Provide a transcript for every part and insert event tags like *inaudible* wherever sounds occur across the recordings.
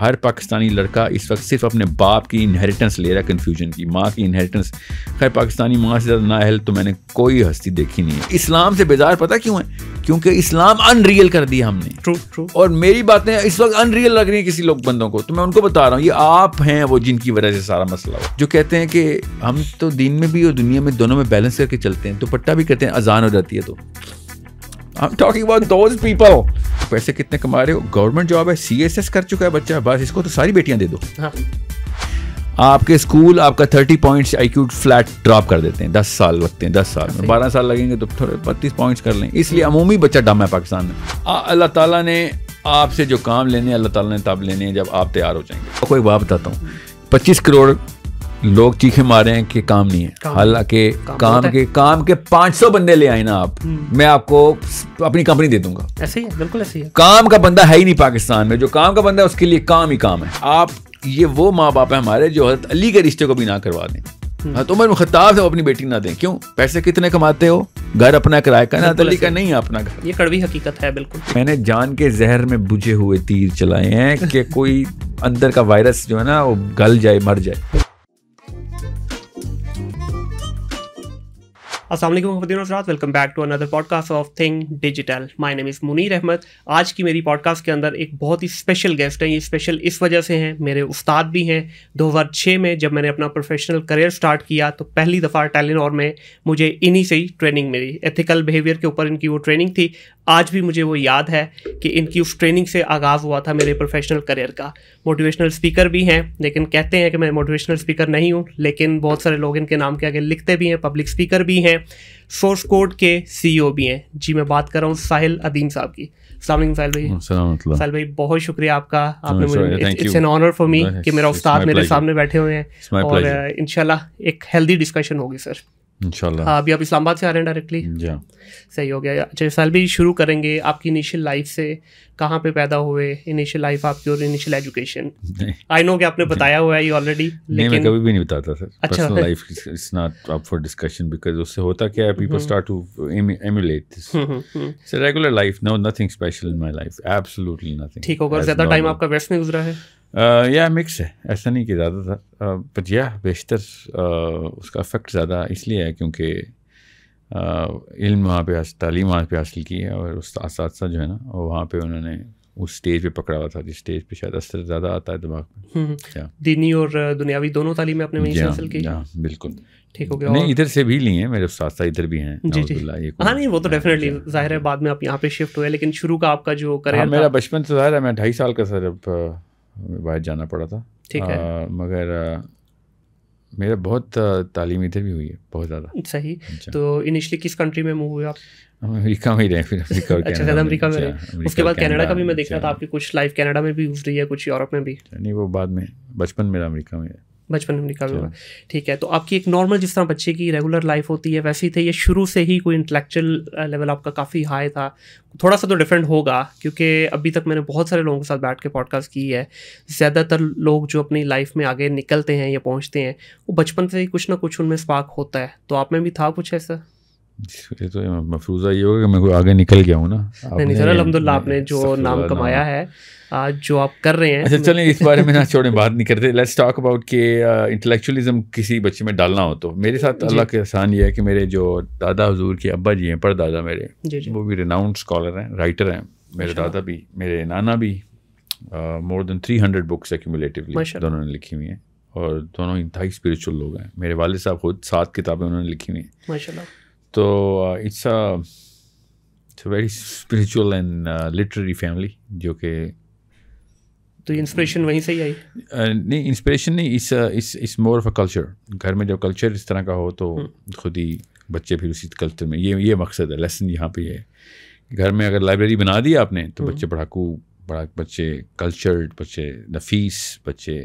हर पाकिस्तानी लड़का इस वक्त सिर्फ अपने बाप की इनहेरिटेंस ले रहा है कन्फ्यूजन की माँ की इनहेरिटेंस खैर पाकिस्तानी माँ से ज़्यादा नाअहल तो मैंने कोई हस्ती देखी नहीं है इस्लाम से बेजार पता क्यों है क्योंकि इस्लाम अनरियल कर दिया हमने ट्रू ट्रू और मेरी बातें इस वक्त अनरियल लग रही हैं किसी लोग बंदों को तो मैं उनको बता रहा हूँ ये आप हैं वो जिनकी वजह से सारा मसला हो जो कहते हैं कि हम तो दिन में भी और दुनिया में दोनों में बैलेंस करके चलते हैं तो पट्टा भी करते हैं अजान हो जाती है तो I am talking about those people पैसे कितने कमा रहे हो गवर्नमेंट जॉब है एस कर चुका है बच्चा बस इसको तो सारी बेटियां दे दो हाँ। आपके स्कूल आपका thirty points I Q flat drop कर देते हैं दस साल लगते हैं दस साल में बारह साल लगेंगे तो थोड़े बत्तीस पॉइंट्स कर लें इसलिए अमूमी बच्चा डम है पाकिस्तान में अल्लाह ताला ने आपसे जो काम लेने अल्लाह ताला ने तब लेने हैं जब आप तैयार हो जाएंगे कोई बात बताता हूँ पच्चीस करोड़ लोग चीखे मारे हैं कि काम नहीं है हालांकि काम, काम के काम के 500 बंदे ले आए ना आप हम्म। मैं आपको अपनी कंपनी दे दूंगा ऐसे ही है बिल्कुल ऐसे ही है काम का बंदा है ही नहीं पाकिस्तान में जो काम का बंदा है उसके लिए काम ही काम है आप ये वो माँ बाप है हमारे जो हजरत अली के रिश्ते को भी ना करवा दें हाँ तो खताब से अपनी बेटी ना दें क्यों पैसे कितने कमाते हो घर अपना किराए का ना अली का नहीं अपना घर ये कड़वी हकीकत है बिल्कुल मैंने जान के जहर में बुझे हुए तीर चलाए हैं कि कोई अंदर का वायरस जो है ना वो गल जाए मर जाए असल रात welcome back to another podcast of thing digital my name is Munir Ahmed आज की मेरी पॉडकास्ट के अंदर एक बहुत ही स्पेशल गेस्ट हैं ये स्पेशल इस वजह से हैं मेरे उस्ताद भी हैं 2006 में जब मैंने अपना प्रोफेशनल करियर स्टार्ट किया तो पहली दफ़ा और में मुझे इन्हीं से ही ट्रेनिंग मिली एथिकल बिहेवियर के ऊपर इनकी वो ट्रेनिंग थी आज भी मुझे वो याद है कि इनकी उस ट्रेनिंग से आगाज़ हुआ था मेरे प्रोफेशनल करियर का मोटिवेशनल स्पीकर भी हैं लेकिन कहते हैं कि मैं मोटिवेशनल स्पीकर नहीं हूँ लेकिन बहुत सारे लोग इनके नाम के आगे लिखते भी हैं पब्लिक स्पीकर भी हैं सोर्स कोड के सी e भी हैं जी मैं बात कर रहा हूँ साहिल अदीम साहब की साहिल भाई साहिल भाई बहुत शुक्रिया आपका हाँ, आपने मुझे it's an honour for me कि मेरा उस्ताद मेरे सामने बैठे हुए हैं और uh, इनशाला एक हेल्दी डिस्कशन होगी सर इंशाल्लाह हाँ, अभी आप इस्लामाबाद से आ रहे हैं डायरेक्टली हाँ। सही हो गया अच्छा साल भी शुरू करेंगे आपकी इनिशियल लाइफ से कहाँ पे पैदा हुए इनिशियल लाइफ आपकी और इनिशियल एजुकेशन आई नो कि आपने बताया हुआ है ये ऑलरेडी लेकिन मैं कभी भी नहीं बताता sir personal life it's not up for discussion because उससे होता क्या है people start to emulate this so regular life no nothing special in my life absolutely nothing ठीक होगा ज्यादा टाइम आपका वेस्ट नहीं गुजरा है या uh, मिक्स है ऐसा नहीं कि ज़्यादा था बट uh, यह बेशतर uh, उसका इफेक्ट ज़्यादा इसलिए है क्योंकि इल्म वहाँ पे तालीम वहाँ पे हासिल की है और उस साथ जो है ना और वहाँ पे उन्होंने उस स्टेज पे पकड़ा हुआ था जिस स्टेज पे शायद असर ज़्यादा आता है दिमाग में हम्म, हम्म। दीनी और दुनियावी दोनों तालीमें अपने वहीं से हासिल की हाँ बिल्कुल ठीक हो गया नहीं इधर से भी लिए हैं मेरे साथ इधर भी हैं जी जी ये हाँ नहीं वो तो डेफिनेटली जाहिर है बाद में आप यहाँ पे शिफ्ट हुए लेकिन शुरू का आपका जो करियर हाँ, मेरा बचपन से तो जाहिर है मैं ढाई साल का सर अब हमें बाहर जाना पड़ा था ठीक है आ, मगर मेरा बहुत तालीम इधर भी हुई है बहुत ज़्यादा सही अच्छा। तो इनिशियली किस कंट्री में मूव हुए आप हम अमेरिका में ही रहे फिर अमेरिका और अच्छा अमेरिका में अच्छा, रहे उसके बाद कनाडा का भी मैं देख रहा था अच्छा। आपकी कुछ लाइफ कनाडा में भी गुजरी है कुछ यूरोप में भी नहीं वो बाद में बचपन मेरा अमेरिका में है बचपन में निकाल हुआ अच्छा। ठीक है तो आपकी एक नॉर्मल जिस तरह बच्चे की रेगुलर लाइफ होती है वैसे ही थे ये शुरू से ही कोई इंटेलेक्चुअल लेवल आपका काफ़ी हाई था थोड़ा सा तो डिफरेंट होगा क्योंकि अभी तक मैंने बहुत सारे लोगों के साथ बैठ के पॉडकास्ट की है ज़्यादातर लोग जो अपनी लाइफ में आगे निकलते हैं या पहुँचते हैं वो बचपन से ही कुछ ना कुछ उनमें स्पार्क होता है तो आप में भी था कुछ ऐसा ये तो मफरूजा ये होगा कि मैं आगे निकल गया हूँ ना नहीं सर अलहमदिल्ला आपने जो नाम कमाया है आज जो आप कर रहे हैं अच्छा चलें इस बारे में ना छोड़ें बात नहीं करते लेट्स टॉक अबाउट कि इंटेलेक्चुअलिज्म किसी बच्चे में डालना हो तो मेरे साथ अल्लाह के आसान ये है कि मेरे जो दादा हजूर के अब्बा जी हैं परदादा मेरे वो भी रिनाउंड स्कॉलर हैं राइटर हैं मेरे दादा भी मेरे नाना भी more than three hundred books accumulatively दोनों ने लिखी हुई हैं और दोनों इंतहाई स्पिरिचुअल लोग हैं मेरे वाले साहब खुद सात किताबें उन्होंने लिखी हुई हैं माशाल्लाह तो it's a it's very spiritual and literary family जो कि तो इंस्पिरेशन वहीं से ही आई नहीं इंस्पिरेशन नहीं इस इस इस मोर ऑफ अ कल्चर घर में जब कल्चर इस तरह का हो तो हम्म। खुद ही बच्चे फिर उसी कल्चर में ये ये मकसद है लेसन यहाँ पे है घर में अगर लाइब्रेरी बना दी आपने तो हम्म। बच्चे पढ़ाकू बड़ा बच्चे कल्चर्ड बच्चे नफीस बच्चे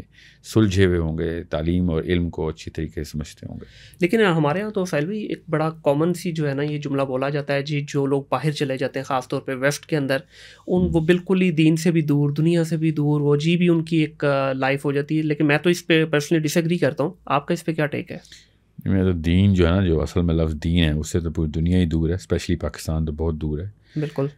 सुलझे हुए होंगे तालीम और इल्म को अच्छी तरीके से समझते होंगे लेकिन हमारे यहाँ तो फैल भी एक बड़ा कॉमन सी जो है ना ये जुमला बोला जाता है जी जो लोग बाहर चले जाते हैं ख़ासतौर पर वेस्ट के अंदर उन हम्म। वो बिल्कुल ही दीन से भी दूर दुनिया से भी दूर वो जी भी उनकी एक लाइफ हो जाती है लेकिन मैं तो इस पर पर्सनली डिसग्री करता हूँ आपका इस पर क्या टेक है मेरा तो दीन जो है ना जो असल में लफ्ज़ दीन है उससे तो पूरी दुनिया ही दूर है स्पेशली पाकिस्तान तो बहुत दूर है बिल्कुल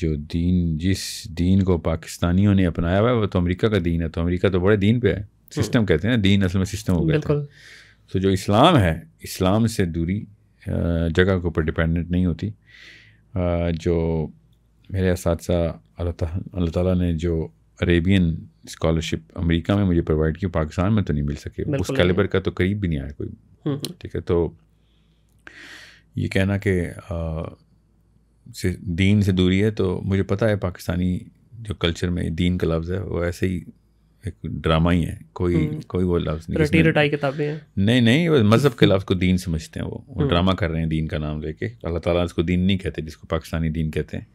जो दीन जिस दीन को पाकिस्तानियों ने अपनाया हुआ है वो तो अमेरिका का दीन है तो अमेरिका तो बड़े दीन पे है हम्म। सिस्टम कहते हैं ना दीन असल में सिस्टम हो गया बिल्कुल तो जो इस्लाम है इस्लाम से दूरी जगह के ऊपर डिपेंडेंट नहीं होती जो मेरे इस अल्लाह ताला ने जो अरेबियन स्कॉलरशिप अमेरिका में मुझे प्रोवाइड की पाकिस्तान में तो नहीं मिल सके उस कैलिबर का तो करीब भी नहीं आया कोई हम्म, हम्म। ठीक है तो ये कहना कि से दीन से दूरी है तो मुझे पता है पाकिस्तानी जो कल्चर में दीन का लफ्ज़ है वो ऐसे ही एक ड्रामा ही है कोई हम्म। कोई वो लफ्ज़ नहीं रटी रटाई किताबें हैं नहीं नहीं वो मज़हब के *laughs* लफ्ज़ को दीन समझते हैं वो वो हम्म। ड्रामा कर रहे हैं दीन का नाम लेके अल्लाह ताला उसको दीन नहीं कहते जिसको पाकिस्तानी दीन कहते हैं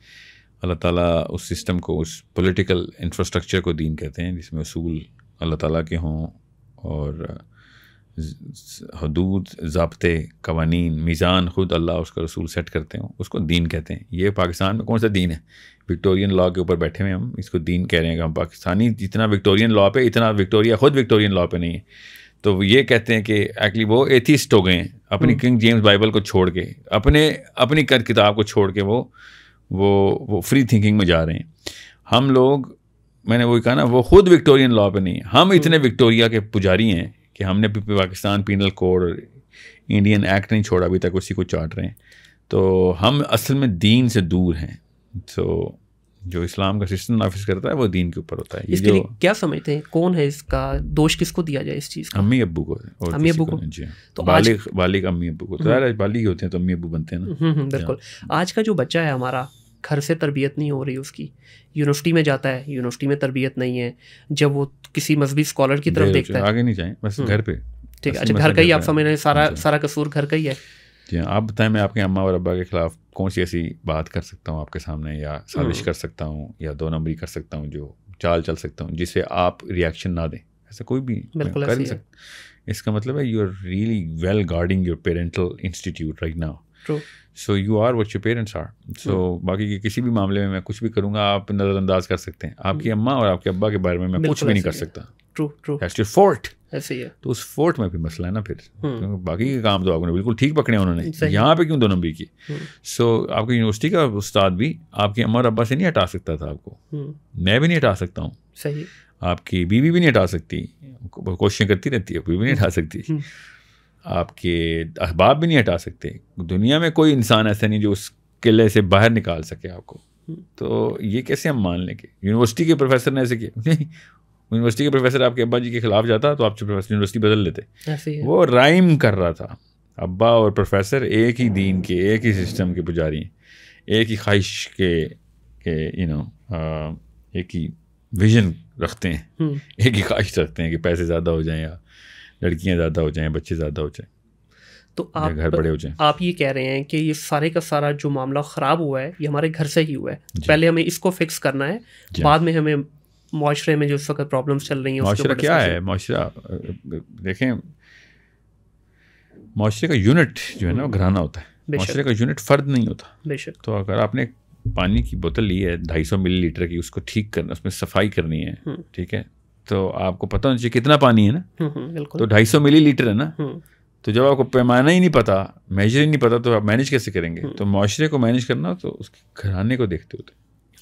अल्लाह ताला उस सिस्टम को उस पॉलिटिकल इंफ्रास्ट्रक्चर को दीन कहते हैं जिसमें असूल अल्लाह ताला के हों और हदूद जबते कवानीन मीज़ान ख़ुद अल्लाह उसका रसूल सेट करते हैं उसको दीन कहते हैं ये पाकिस्तान में कौन सा दीन है विक्टोरियन लॉ के ऊपर बैठे हुए हम इसको दीन कह रहे हैं कि हम पाकिस्तानी जितना विक्टोरियन लॉ पे इतना विक्टोरिया ख़ुद विक्टोरियन लॉ पे नहीं है तो ये कहते हैं कि एक्चुअली वो एथिस्ट हो गए हैं अपनी किंग जेम्स बाइबल को छोड़ के अपने अपनी कर किताब को छोड़ के वो वो वो फ्री थिंकिंग में जा रहे हैं हम लोग मैंने वही कहा ना वो खुद विक्टोरियन लॉ पे नहीं हम हम्म। इतने विक्टोरिया के पुजारी हैं कि हमने भी Pakistan penal code Indian act नहीं छोड़ा अभी तक उसी को चाट रहे हैं तो हम असल में दीन से दूर हैं तो जो इस्लाम का सिस्टम नाफिज करता है वो दीन के ऊपर होता है इसके लिए क्या समझते हैं कौन है इसका दोष किसको दिया जाए इस चीज़ का अम्मी अबू को और अम्मी अबू को जी तो बालिग बालिक अम्मी अबू को तो हम्म। होते हैं तो अम्मी अबू बनते हैं ना हम्म, हम्म, बिल्कुल आज का जो बच्चा है हमारा घर से तरबियत नहीं हो रही उसकी यूनिवर्सिटी में जाता है यूनिवर्सिटी में तरबियत नहीं है जब वो किसी मजहबी स्कॉलर की तरफ देखता है आगे नहीं जाए बस हम्म। घर पे ठीक है अच्छा घर का ही आप समझ रहे हैं सारा सारा कसूर घर का ही है जी हाँ, आप बताएं मैं आपके अम्मा और अब्बा के खिलाफ कौन सी ऐसी बात कर सकता हूँ आपके सामने या साजिश हम्म। कर सकता हूँ या दो नंबरी कर सकता हूँ जो चाल चल सकता हूँ जिससे आप रिएक्शन ना दें ऐसा कोई भी बिल्कुल कर नहीं सकता इसका मतलब है you are really well guarding your parental institute right now so you are what your parents are so बाकी के किसी भी मामले में मैं कुछ भी करूँगा आप नज़रअंदाज कर सकते हैं आपकी hmm. अम्मा और आपके अब्बा के बारे में मैं कुछ भी नहीं कर सकता ट्रू ट्रू फोर्ट ऐसे ही है तो उस फोर्ट में भी मसला है ना फिर hmm. क्योंकि बाकी के काम तो आपने बिल्कुल ठीक पकड़े उन्होंने यहाँ पे क्यों दोनों भी किए सो hmm. so, आपकी यूनिवर्सिटी का उस्ताद भी आपके अम्मा और अब्बा से नहीं हटा सकता था आपको मैं भी नहीं हटा सकता हूँ सही आपकी बीवी भी नहीं हटा सकती कोशिशें करती रहती है कोई भी नहीं हटा सकती आपके अहबाब भी नहीं हटा सकते दुनिया में कोई इंसान ऐसा नहीं जो उस किले से बाहर निकाल सके आपको हम्म। तो ये कैसे हम मान लेंगे यूनिवर्सिटी के प्रोफेसर ने ऐसे किया *laughs* नहीं यूनिवर्सिटी के प्रोफेसर आपके अब्बा जी के खिलाफ जाता तो आप यूनिवर्सिटी बदल लेते वो राइम कर रहा था अब्बा और प्रोफेसर एक ही दीन के एक ही सिस्टम के पुजारी हैं एक ही ख्वाहिश के के यू नो एक ही विजन रखते हैं हम्म। एक ही ख्वाहिश रखते हैं कि पैसे ज़्यादा हो जाएं या लड़कियाँ ज़्यादा हो जाएँ बच्चे ज़्यादा हो जाएँ तो आप घर बड़े हो जाएं आप ये कह रहे हैं कि ये सारे का सारा जो मामला ख़राब हुआ है ये हमारे घर से ही हुआ है पहले हमें इसको फिक्स करना है बाद में हमें माशरे में जो इस वक्त प्रॉब्लम चल रही है माशरा क्या है माशरा देखें माशरे का यूनिट जो है ना वो हम्म। घराना होता है माशरे का यूनिट फ़र्द नहीं होता बेशक तो अगर आपने पानी की बोतल ली है ढाई सौ मिली लीटर की उसको ठीक करना उसमें सफाई करनी है हम्म। ठीक है तो आपको पता होना चाहिए कितना पानी है ना हम्म, हम्म, तो ढाई सौ मिली लीटर है ना हम्म। तो जब आपको पैमाना ही नहीं पता मेजर ही नहीं पता तो आप मैनेज कैसे करेंगे तो माशरे को मैनेज करना तो उसके घराने को देखते होते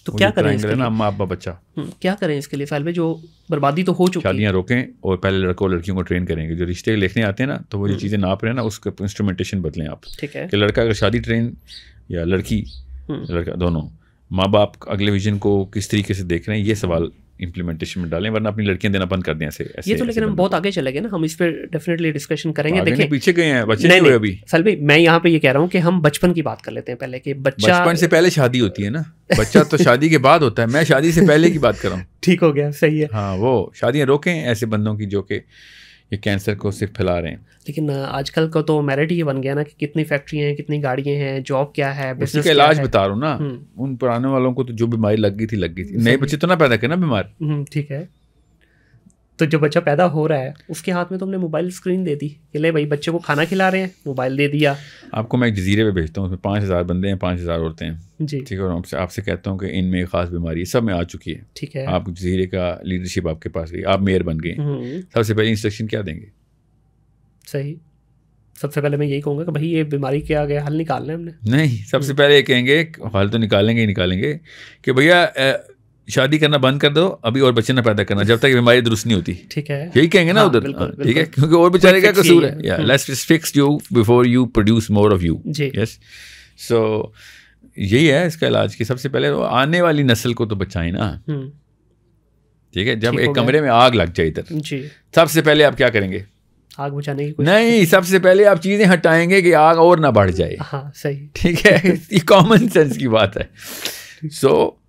तो क्या करें इसके ना अम्मा अब्बा बच्चा क्या करें इसके लिए में जो बर्बादी तो हो चुकी शादियाँ रोकें और पहले लड़कों लड़कियों को ट्रेन करेंगे जो रिश्ते लिखने आते हैं ना तो वो जो चीज़ें नाप रहे हैं ना उसके इंस्ट्रूमेंटेशन बदलें आप ठीक है कि लड़का अगर शादी ट्रेन या लड़की लड़का दोनों माँ बाप अगले विजन को किस तरीके से देख रहे हैं ये सवाल इम्प्लीमेंटेशन में डालें वरना अपनी लड़कियां देना बंद कर दें ऐसे ऐसे ये तो लेकिन हम बहुत आगे चले गए ना हम इस पर डेफिनेटली डिस्कशन करेंगे देखिए पीछे गए हैं बच्चे नहीं, नहीं, अभी सल भाई मैं यहाँ पे ये कह रहा हूँ कि हम बचपन की बात कर लेते हैं पहले कि बच्चा बचपन से पहले शादी होती है ना बच्चा तो शादी के बाद होता है मैं शादी से पहले की बात कर रहा हूँ *laughs* ठीक हो गया सही है हाँ वो शादियाँ रोकें ऐसे बंदों की जो कि ये कैंसर को सिर्फ फैला रहे हैं लेकिन आजकल का तो मेरिट ये बन गया ना कि कितनी फैक्ट्री हैं कितनी गाड़ियाँ हैं जॉब क्या है बिजनेस का इलाज बता रहा हूँ ना हम्म। उन पुराने वालों को तो जो बीमारी लग गई थी लग गई थी नए बच्चे तो ना पैदा करना बीमार हम्म, ठीक है तो जो बच्चा पैदा हो रहा है उसके हाथ में तुमने मोबाइल स्क्रीन दे दी कि ले भाई बच्चे को खाना खिला रहे हैं मोबाइल दे दिया आपको मैं एक जजीरे पे भेजता हूँ उसमें पाँच हज़ार बंदे हैं पाँच हज़ार औरतें हैं जी ठीक है और आपसे आपसे कहता हूँ कि इनमें एक खास बीमारी सब में आ चुकी है ठीक है आप जजीरे का लीडरशिप आपके पास गई आप मेयर बन गए हम्म। सबसे पहले इंस्ट्रक्शन क्या देंगे सही सबसे पहले मैं यही कहूँगा कि भाई ये बीमारी क्या गया हल निकालना है हमने नहीं सबसे पहले ये कहेंगे हल तो निकालेंगे ही निकालेंगे कि भैया शादी करना बंद कर दो अभी और बच्चे ना पैदा करना जब तक बीमारी दुरुस्त नहीं होती ठीक है यही कहेंगे ना हाँ, उधर हाँ, ठीक है क्योंकि और बेचारे का कसूर है you before you produce more of you yes so यही है इसका इलाज की सबसे पहले आने वाली नस्ल को तो बचाए ना हम्म। ठीक है जब एक कमरे में आग लग जाए इधर सबसे पहले आप क्या करेंगे आग बुझाने की नहीं सबसे पहले आप चीज़ें हटाएंगे कि आग और ना बढ़ जाए हाँ सही ठीक है ये कॉमन सेंस की बात है सो so,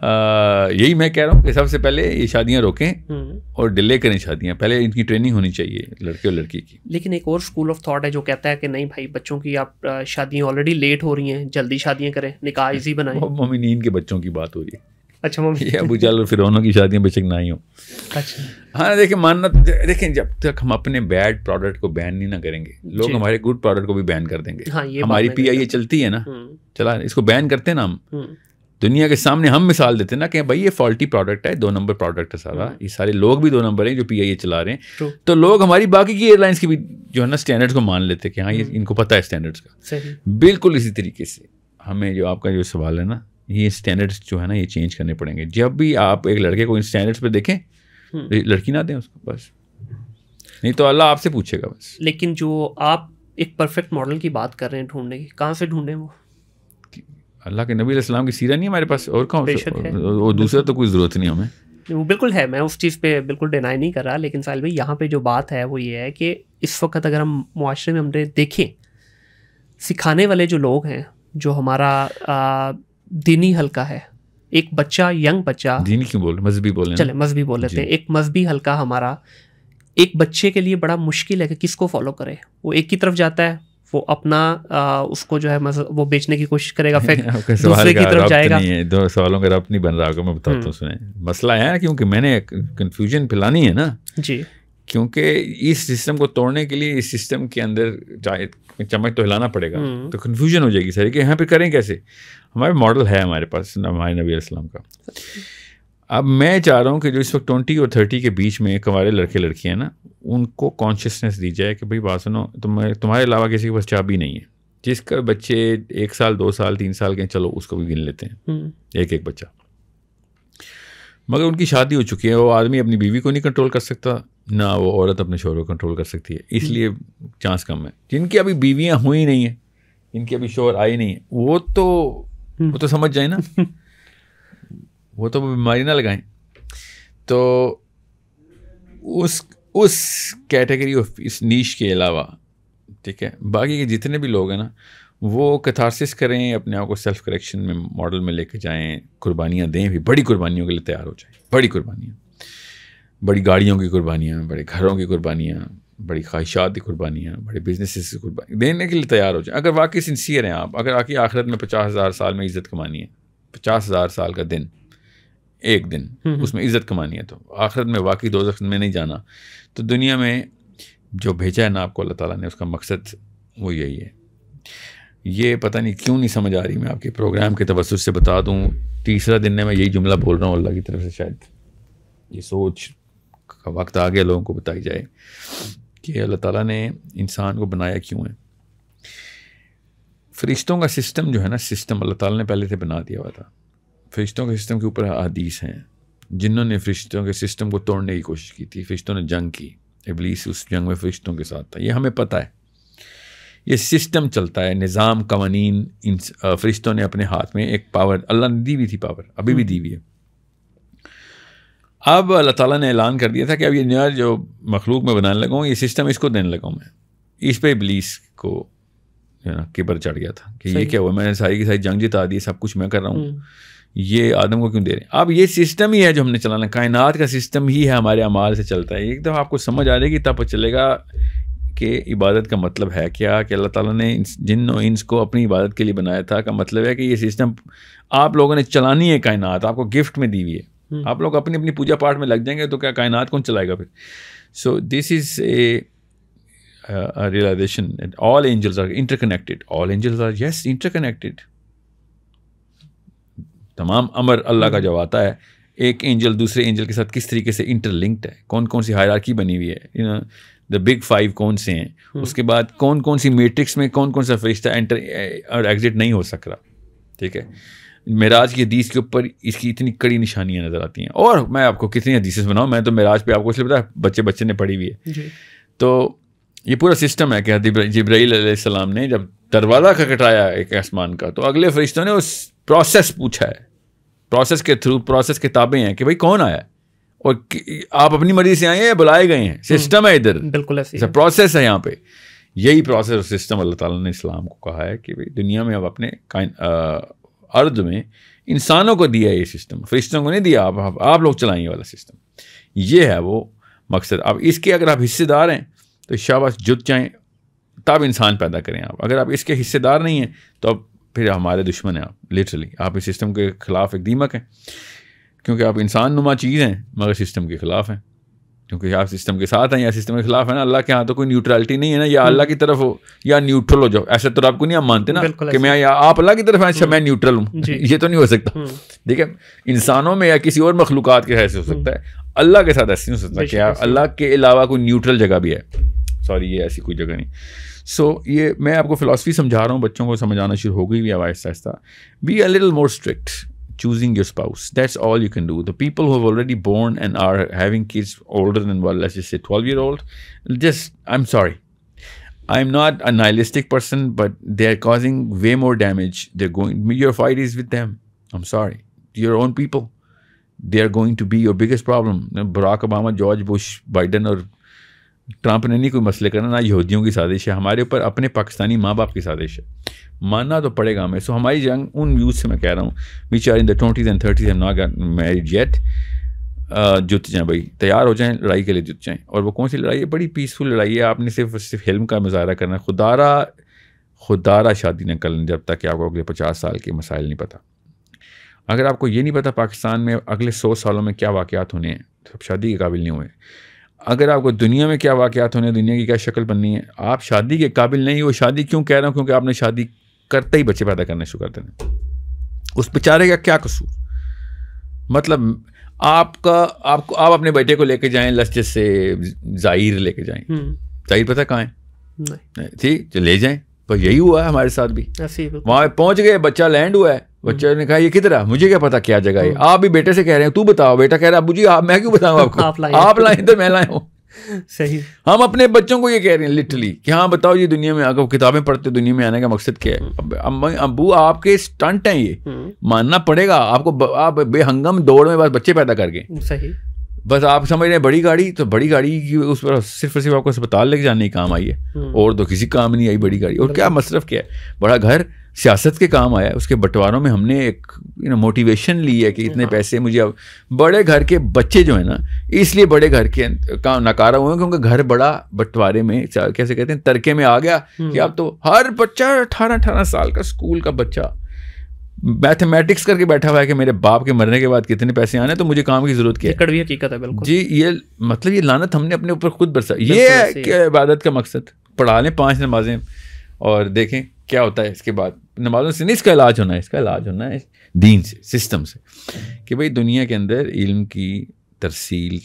यही मैं कह रहा हूँ कि सबसे पहले ये शादियाँ रोकें हम्म। और डिले करें शादियाँ पहले इनकी ट्रेनिंग होनी चाहिए लड़के और लड़की की लेकिन एक और स्कूल ऑफ थॉट है जो कहता है कि नहीं भाई बच्चों की आप शादियाँ ऑलरेडी लेट हो रही हैं जल्दी शादियाँ करें निकाह ईजी बनाए *laughs* मम्मी नींद के बच्चों की बात हो रही है अच्छा मम्मी ये अबू जल और फिरौनों की शादियाँ बेचक ना ही हो अच्छा हाँ देखिए मानना तो देखें जब तक हम अपने बैड प्रोडक्ट को बैन नहीं ना करेंगे लोग हमारे गुड प्रोडक्ट को भी बैन कर देंगे हाँ, ये हमारी पी आई ए चलती है ना हम्म। चला इसको बैन करते हैं ना हम हम्म। दुनिया के सामने हम मिसाल देते ना कि भाई ये फॉल्टी प्रोडक्ट है दो नंबर प्रोडक्ट है सारा हम्म। ये सारे लोग भी दो नंबर हैं जो पी चला रहे हैं तो लोग हमारी बाकी की एयरलाइंस की भी जो है ना स्टैंडर्ड्स को मान लेते हैं कि हाँ ये हम्म। इनको पता है स्टैंडर्ड्स का बिल्कुल इसी तरीके से हमें जो आपका जो सवाल है ना ये स्टैंडर्ड्स जो है ना ये चेंज करने पड़ेंगे जब भी आप एक लड़के को इन स्टैंडर्ड्स पर देखें हम्म। लड़की ना दें उसको बस नहीं तो अल्लाह आपसे पूछेगा बस लेकिन जो आप एक परफेक्ट मॉडल की बात कर रहे हैं ढूंढने की कहाँ से ढूंढें वो अल्लाह के नबी इस्लाम की सीरा नहीं हमारे पास और कौन और दूसरा तो कोई ज़रूरत नहीं हमें वो बिल्कुल है मैं उस चीज़ पे बिल्कुल डिनाई नहीं कर रहा लेकिन साहिल भाई यहाँ पे जो बात है वो ये है कि इस वक्त अगर हम माशरे में हमने देखें सिखाने वाले जो लोग हैं जो हमारा दीनी हल्का है एक बच्चा यंग बच्चा दीनी क्यों बोल मजहबी बोल चले मजहबी बोल लेते हैं एक मजहबी हल्का हमारा एक बच्चे के लिए बड़ा मुश्किल है कि किसको फॉलो करे वो एक की तरफ जाता है वो अपना आ, उसको जो है वो बेचने की कोशिश करेगा फिर *laughs* दूसरे की तरफ जाएगा नहीं है दो सवालों का रब नहीं बन रहा होगा मैं बताता हूँ हम्म। सुने मसला है क्योंकि मैंने कंफ्यूजन फैलानी है ना जी क्योंकि इस सिस्टम को तोड़ने के लिए इस सिस्टम के अंदर चाहे चमक तो हिलाना पड़ेगा हम्म। तो कन्फ्यूजन हो जाएगी सर कि यहाँ पे करें कैसे हमारे मॉडल है हमारे पास हमारे नबी असलम का अब मैं चाह रहा हूँ कि जो इस वक्त ट्वेंटी और थर्टी के बीच में कंवारे लड़के लड़कियाँ ना उनको कॉन्शियसनेस दी जाए कि भाई बात सुनो तुम तुम्हारे अलावा किसी के पास चाबी नहीं है जिसका बच्चे एक साल दो साल तीन साल के चलो उसको भी गिन लेते हैं हम्म। एक एक बच्चा मगर उनकी शादी हो चुकी है वो आदमी अपनी बीवी को नहीं कंट्रोल कर सकता ना वो औरत अपने शोर को कंट्रोल कर सकती है इसलिए चांस कम है जिनकी अभी बीवियाँ हुई नहीं हैं जिनके अभी शोर आए नहीं है वो तो हम्म। वो तो समझ जाए ना *laughs* वो तो बीमारी ना लगाएं तो उस उस कैटेगरी ऑफ इस नीच के अलावा ठीक है बाकी के जितने भी लोग हैं ना वो कथारसिस करें अपने आप को सेल्फ करेक्शन में मॉडल में लेके जाएं कुर्बानियाँ दें भी बड़ी कुर्बानियों के लिए तैयार हो जाएं बड़ी कुर्बानियाँ बड़ी गाड़ियों की कुर्बानियाँ बड़े घरों की कुर्बानियाँ बड़ी ख्वाहिशात की कुर्बानियां बड़े बिजनेस की कुर्बानी देने के लिए तैयार हो जाए अगर वाकई सिंसियर हैं आप अगर वाकई आखिरत में पचास हज़ार साल में इज़्ज़त कमानी है पचास हज़ार साल का दिन एक दिन हम्म, हम्म। उसमें इज्जत कमानी है तो आखिरत में वाकई दो में नहीं जाना तो दुनिया में जो भेजा है ना आपको अल्लाह ताला ने उसका मकसद वो यही है ये पता नहीं क्यों नहीं समझ आ रही मैं आपके प्रोग्राम के तवसत से बता दूँ तीसरा दिन में मैं यही जुमला बोल रहा हूँ अल्लाह की तरफ से शायद ये सोच का वक्त आ गया लोगों को बताई जाए कि अल्लाह ताला ने इंसान को बनाया क्यों है फरिश्तों का सिस्टम जो है ना सिस्टम अल्लाह ताला ने पहले से बना दिया हुआ था फरिश्तों के सिस्टम के ऊपर आदीस हैं जिन्होंने फरिश्तों के सिस्टम को तोड़ने की कोशिश की थी फरिश्तों ने जंग की इबलीस उस जंग में फरिश्तों के साथ था ये हमें पता है ये सिस्टम चलता है निज़ाम कवानीन इन फरिश्तों ने अपने हाथ में एक पावर अल्लाह ने दी हुई थी पावर अभी भी हम्म। दी हुई है अब अल्लाह ताला ने ऐलान कर दिया था कि अब ये नया जो मखलूक में बनाने लगा हूँ ये सिस्टम इसको देने लगा हूँ मैं इस पर इबलीस को ना किबर चढ़ गया था कि ये क्या हुआ मैंने सारी की सारी जंग जिता दी सब कुछ मैं कर रहा हूँ हम्म। ये आदम को क्यों दे रहे हैं अब ये सिस्टम ही है जो हमने चलाना कायनात का सिस्टम ही है हमारे अमाल से चलता है एकदम तो आपको समझ आ जाएगी तब चलेगा कि इबादत का मतलब है क्या कि अल्लाह ताला ने जिन और इंस को अपनी इबादत के लिए बनाया था का मतलब है कि ये सिस्टम आप लोगों ने चलानी है कायनात आपको गिफ्ट में दी हुई है हम्म। आप लोग अपनी अपनी पूजा पाठ में लग जाएंगे तो क्या कायनात कौन चलाएगा फिर so this is a realization all angels are are all angels are yes yes interconnected तमाम अमर अल्लाह का हम्म। जब आता है एक एंजल दूसरे एंजल के साथ किस तरीके से इंटरलिंक्ड है कौन कौन सी हायरार्की बनी हुई है you know the big five कौन से हैं हम्म। उसके बाद कौन कौन सी मेट्रिक्स में कौन कौन सा फरिश्ता एंटर eh, और एग्जिट नहीं हो सक रहा ठीक है मेराज की हदीस के ऊपर इसकी इतनी कड़ी निशानियां नज़र आती हैं और मैं आपको कितनी हदीसेस बनाऊँ मैं तो मेराज पे आपको इसलिए बताया बच्चे बच्चे ने पढ़ी हुई है तो ये पूरा सिस्टम है कि जब्राईसम ने जब दरवाज़ा खटखटाया एक आसमान का तो अगले फरिश्तों ने उस प्रोसेस पूछा है प्रोसेस के थ्रू प्रोसेस किताबें हैं कि भाई कौन आया और आप अपनी मर्जी से आए हैं या बुलाए गए हैं सिस्टम है इधर बिल्कुल ऐसे प्रोसेस अच्छा, है यहाँ पे यही प्रोसेस और सिस्टम अल्लाह ताला ने इस्लाम को कहा है कि भाई दुनिया में अब अपने अर्ध में इंसानों को दिया है ये सिस्टम फरिश्तों को नहीं दिया आप आप, आप लोग चलाएंगे वाला सिस्टम ये है वो मकसद अब इसके अगर आप हिस्सेदार हैं तो शाबाश जुट जाएँ तब इंसान पैदा करें आप अगर आप इसके हिस्सेदार नहीं हैं तो आप फिर हमारे दुश्मन हैं आप लिटरली आप इस सिस्टम के ख़िलाफ़ एक दीमक हैं क्योंकि आप इंसान नुमा चीज़ हैं मगर सिस्टम के ख़िलाफ़ हैं क्योंकि आप सिस्टम के साथ हैं या सिस्टम के खिलाफ है ना अल्लाह के यहाँ तो कोई न्यूट्रलिटी नहीं है ना या हम्म। अल्लाह की तरफ हो या न्यूट्रल हो जाओ ऐसे तो आपको नहीं आप मानते ना कि मैं या आप अल्लाह की तरफ अच्छा हम्म। मैं न्यूट्रल हूँ *laughs* ये तो नहीं हो सकता हम्म। ठीक है इंसानों में या किसी और मखलूक के ऐसे हो सकता है अल्लाह के साथ ऐसे नहीं हो सकता कि अल्लाह के अलावा कोई न्यूट्रल जगह भी है सॉरी ये ऐसी कोई जगह नहीं सो ये मैं आपको फिलासफी समझा रहा हूँ बच्चों को समझाना शुरू हो गई भी अब आहिस्ता आहिस्ता be a little more strict choosing your spouse that's all you can do the people who already born and are having kids older than well let's just twelve year old just I am sorry I am not a nihilistic person but they are causing way more damage there going your fight is with them I am sorry your own people they are going to be your biggest problem Barack Obama George Bush Biden और Trump ने नहीं कोई मसले करना ना यहूदियों की साजिश है हमारे ऊपर अपने पाकिस्तानी माँ बाप की साजिश है मानना तो पड़ेगा हमें सो हमारी जंग उन व्यूज़ से मैं कह रहा हूँ which are in the twenties and thirties am not married yet जुत जाएँ भाई तैयार हो जाएँ लड़ाई के लिए जुत जाएँ और वो कौन सी लड़ाई है बड़ी पीसफुल लड़ाई है आपने सिर्फ सिर्फ हिल्म का मुजाहरा करना है खुदारा खुदारा शादी न कर जब तक कि आपको अगले पचास साल के मसाइल नहीं पता अगर आपको ये नहीं पता पाकिस्तान में अगले सौ सालों में क्या वाक़ात होने हैं तो शादी के काबिल नहीं हुए अगर आपको दुनिया में क्या वाक़ात होने दुनिया की क्या शक्ल बननी है आप शादी के काबिल नहीं वो शादी क्यों कह रहा हूँ क्योंकि आपने शादी करते ही बच्चे पैदा करने शुरू कर देने उस बेचारे का क्या कसूर मतलब आपका आपको आप अपने बेटे को लेके जाएं लस्जिद से जाहिर लेके जाएं हम्म। जाहिर पता कहाँ है ठीक तो ले जाएं पर यही हुआ है हमारे साथ भी वहाँ पहुँच गए बच्चा लैंड हुआ है बच्चे ने कहा ये किधर है मुझे क्या पता क्या जगह है तो आप भी बेटे से कह रहे हैं तू बताओ बेटा कह रहा है अबू जी आप मैं क्यों बताऊँ आपको *laughs* आप लाए तो मैं लाया हूँ *laughs* सही हम अपने बच्चों को ये कह रहे हैं लिटरली कि हाँ बताओ ये दुनिया में अगर किताबें पढ़ते दुनिया में आने का मकसद क्या है अबू आपके स्टंट हैं ये हम्म। मानना पड़ेगा आपको आप बेहंगम दौड़ में बस बच्चे पैदा करके सही बस आप समझ रहे हैं बड़ी गाड़ी तो बड़ी गाड़ी की उस पर सिर्फ सिर्फ आपको अस्पताल लेके जाने की काम आई है हम्म। और तो किसी काम नहीं आई बड़ी गाड़ी और क्या मसरफ क्या है बड़ा घर सियासत के काम आया उसके बंटवारों में हमने एक यू नो मोटिवेशन ली है कि इतने हाँ। पैसे मुझे अब बड़े घर के बच्चे जो है ना इसलिए बड़े घर के का नकारा हुए क्योंकि घर बड़ा बंटवारे में कैसे कहते हैं तरके में आ गया हम्म। कि अब तो हर बच्चा अठारह अठारह साल का स्कूल का बच्चा मैथमेटिक्स करके बैठा हुआ है कि मेरे बाप के मरने के बाद कितने पैसे आने तो मुझे काम की जरूरत क्या है हकीकत है बिल्कुल जी ये मतलब ये लानत हमने अपने ऊपर खुद बरसा ये है इबादत का मकसद पढ़ा लें पाँच नमाजें और देखें क्या होता है इसके बाद नमाजों से नहीं इसका इलाज होना है इसका इलाज होना है दीन से सिस्टम से कि भाई दुनिया के अंदर इल्म की तरसील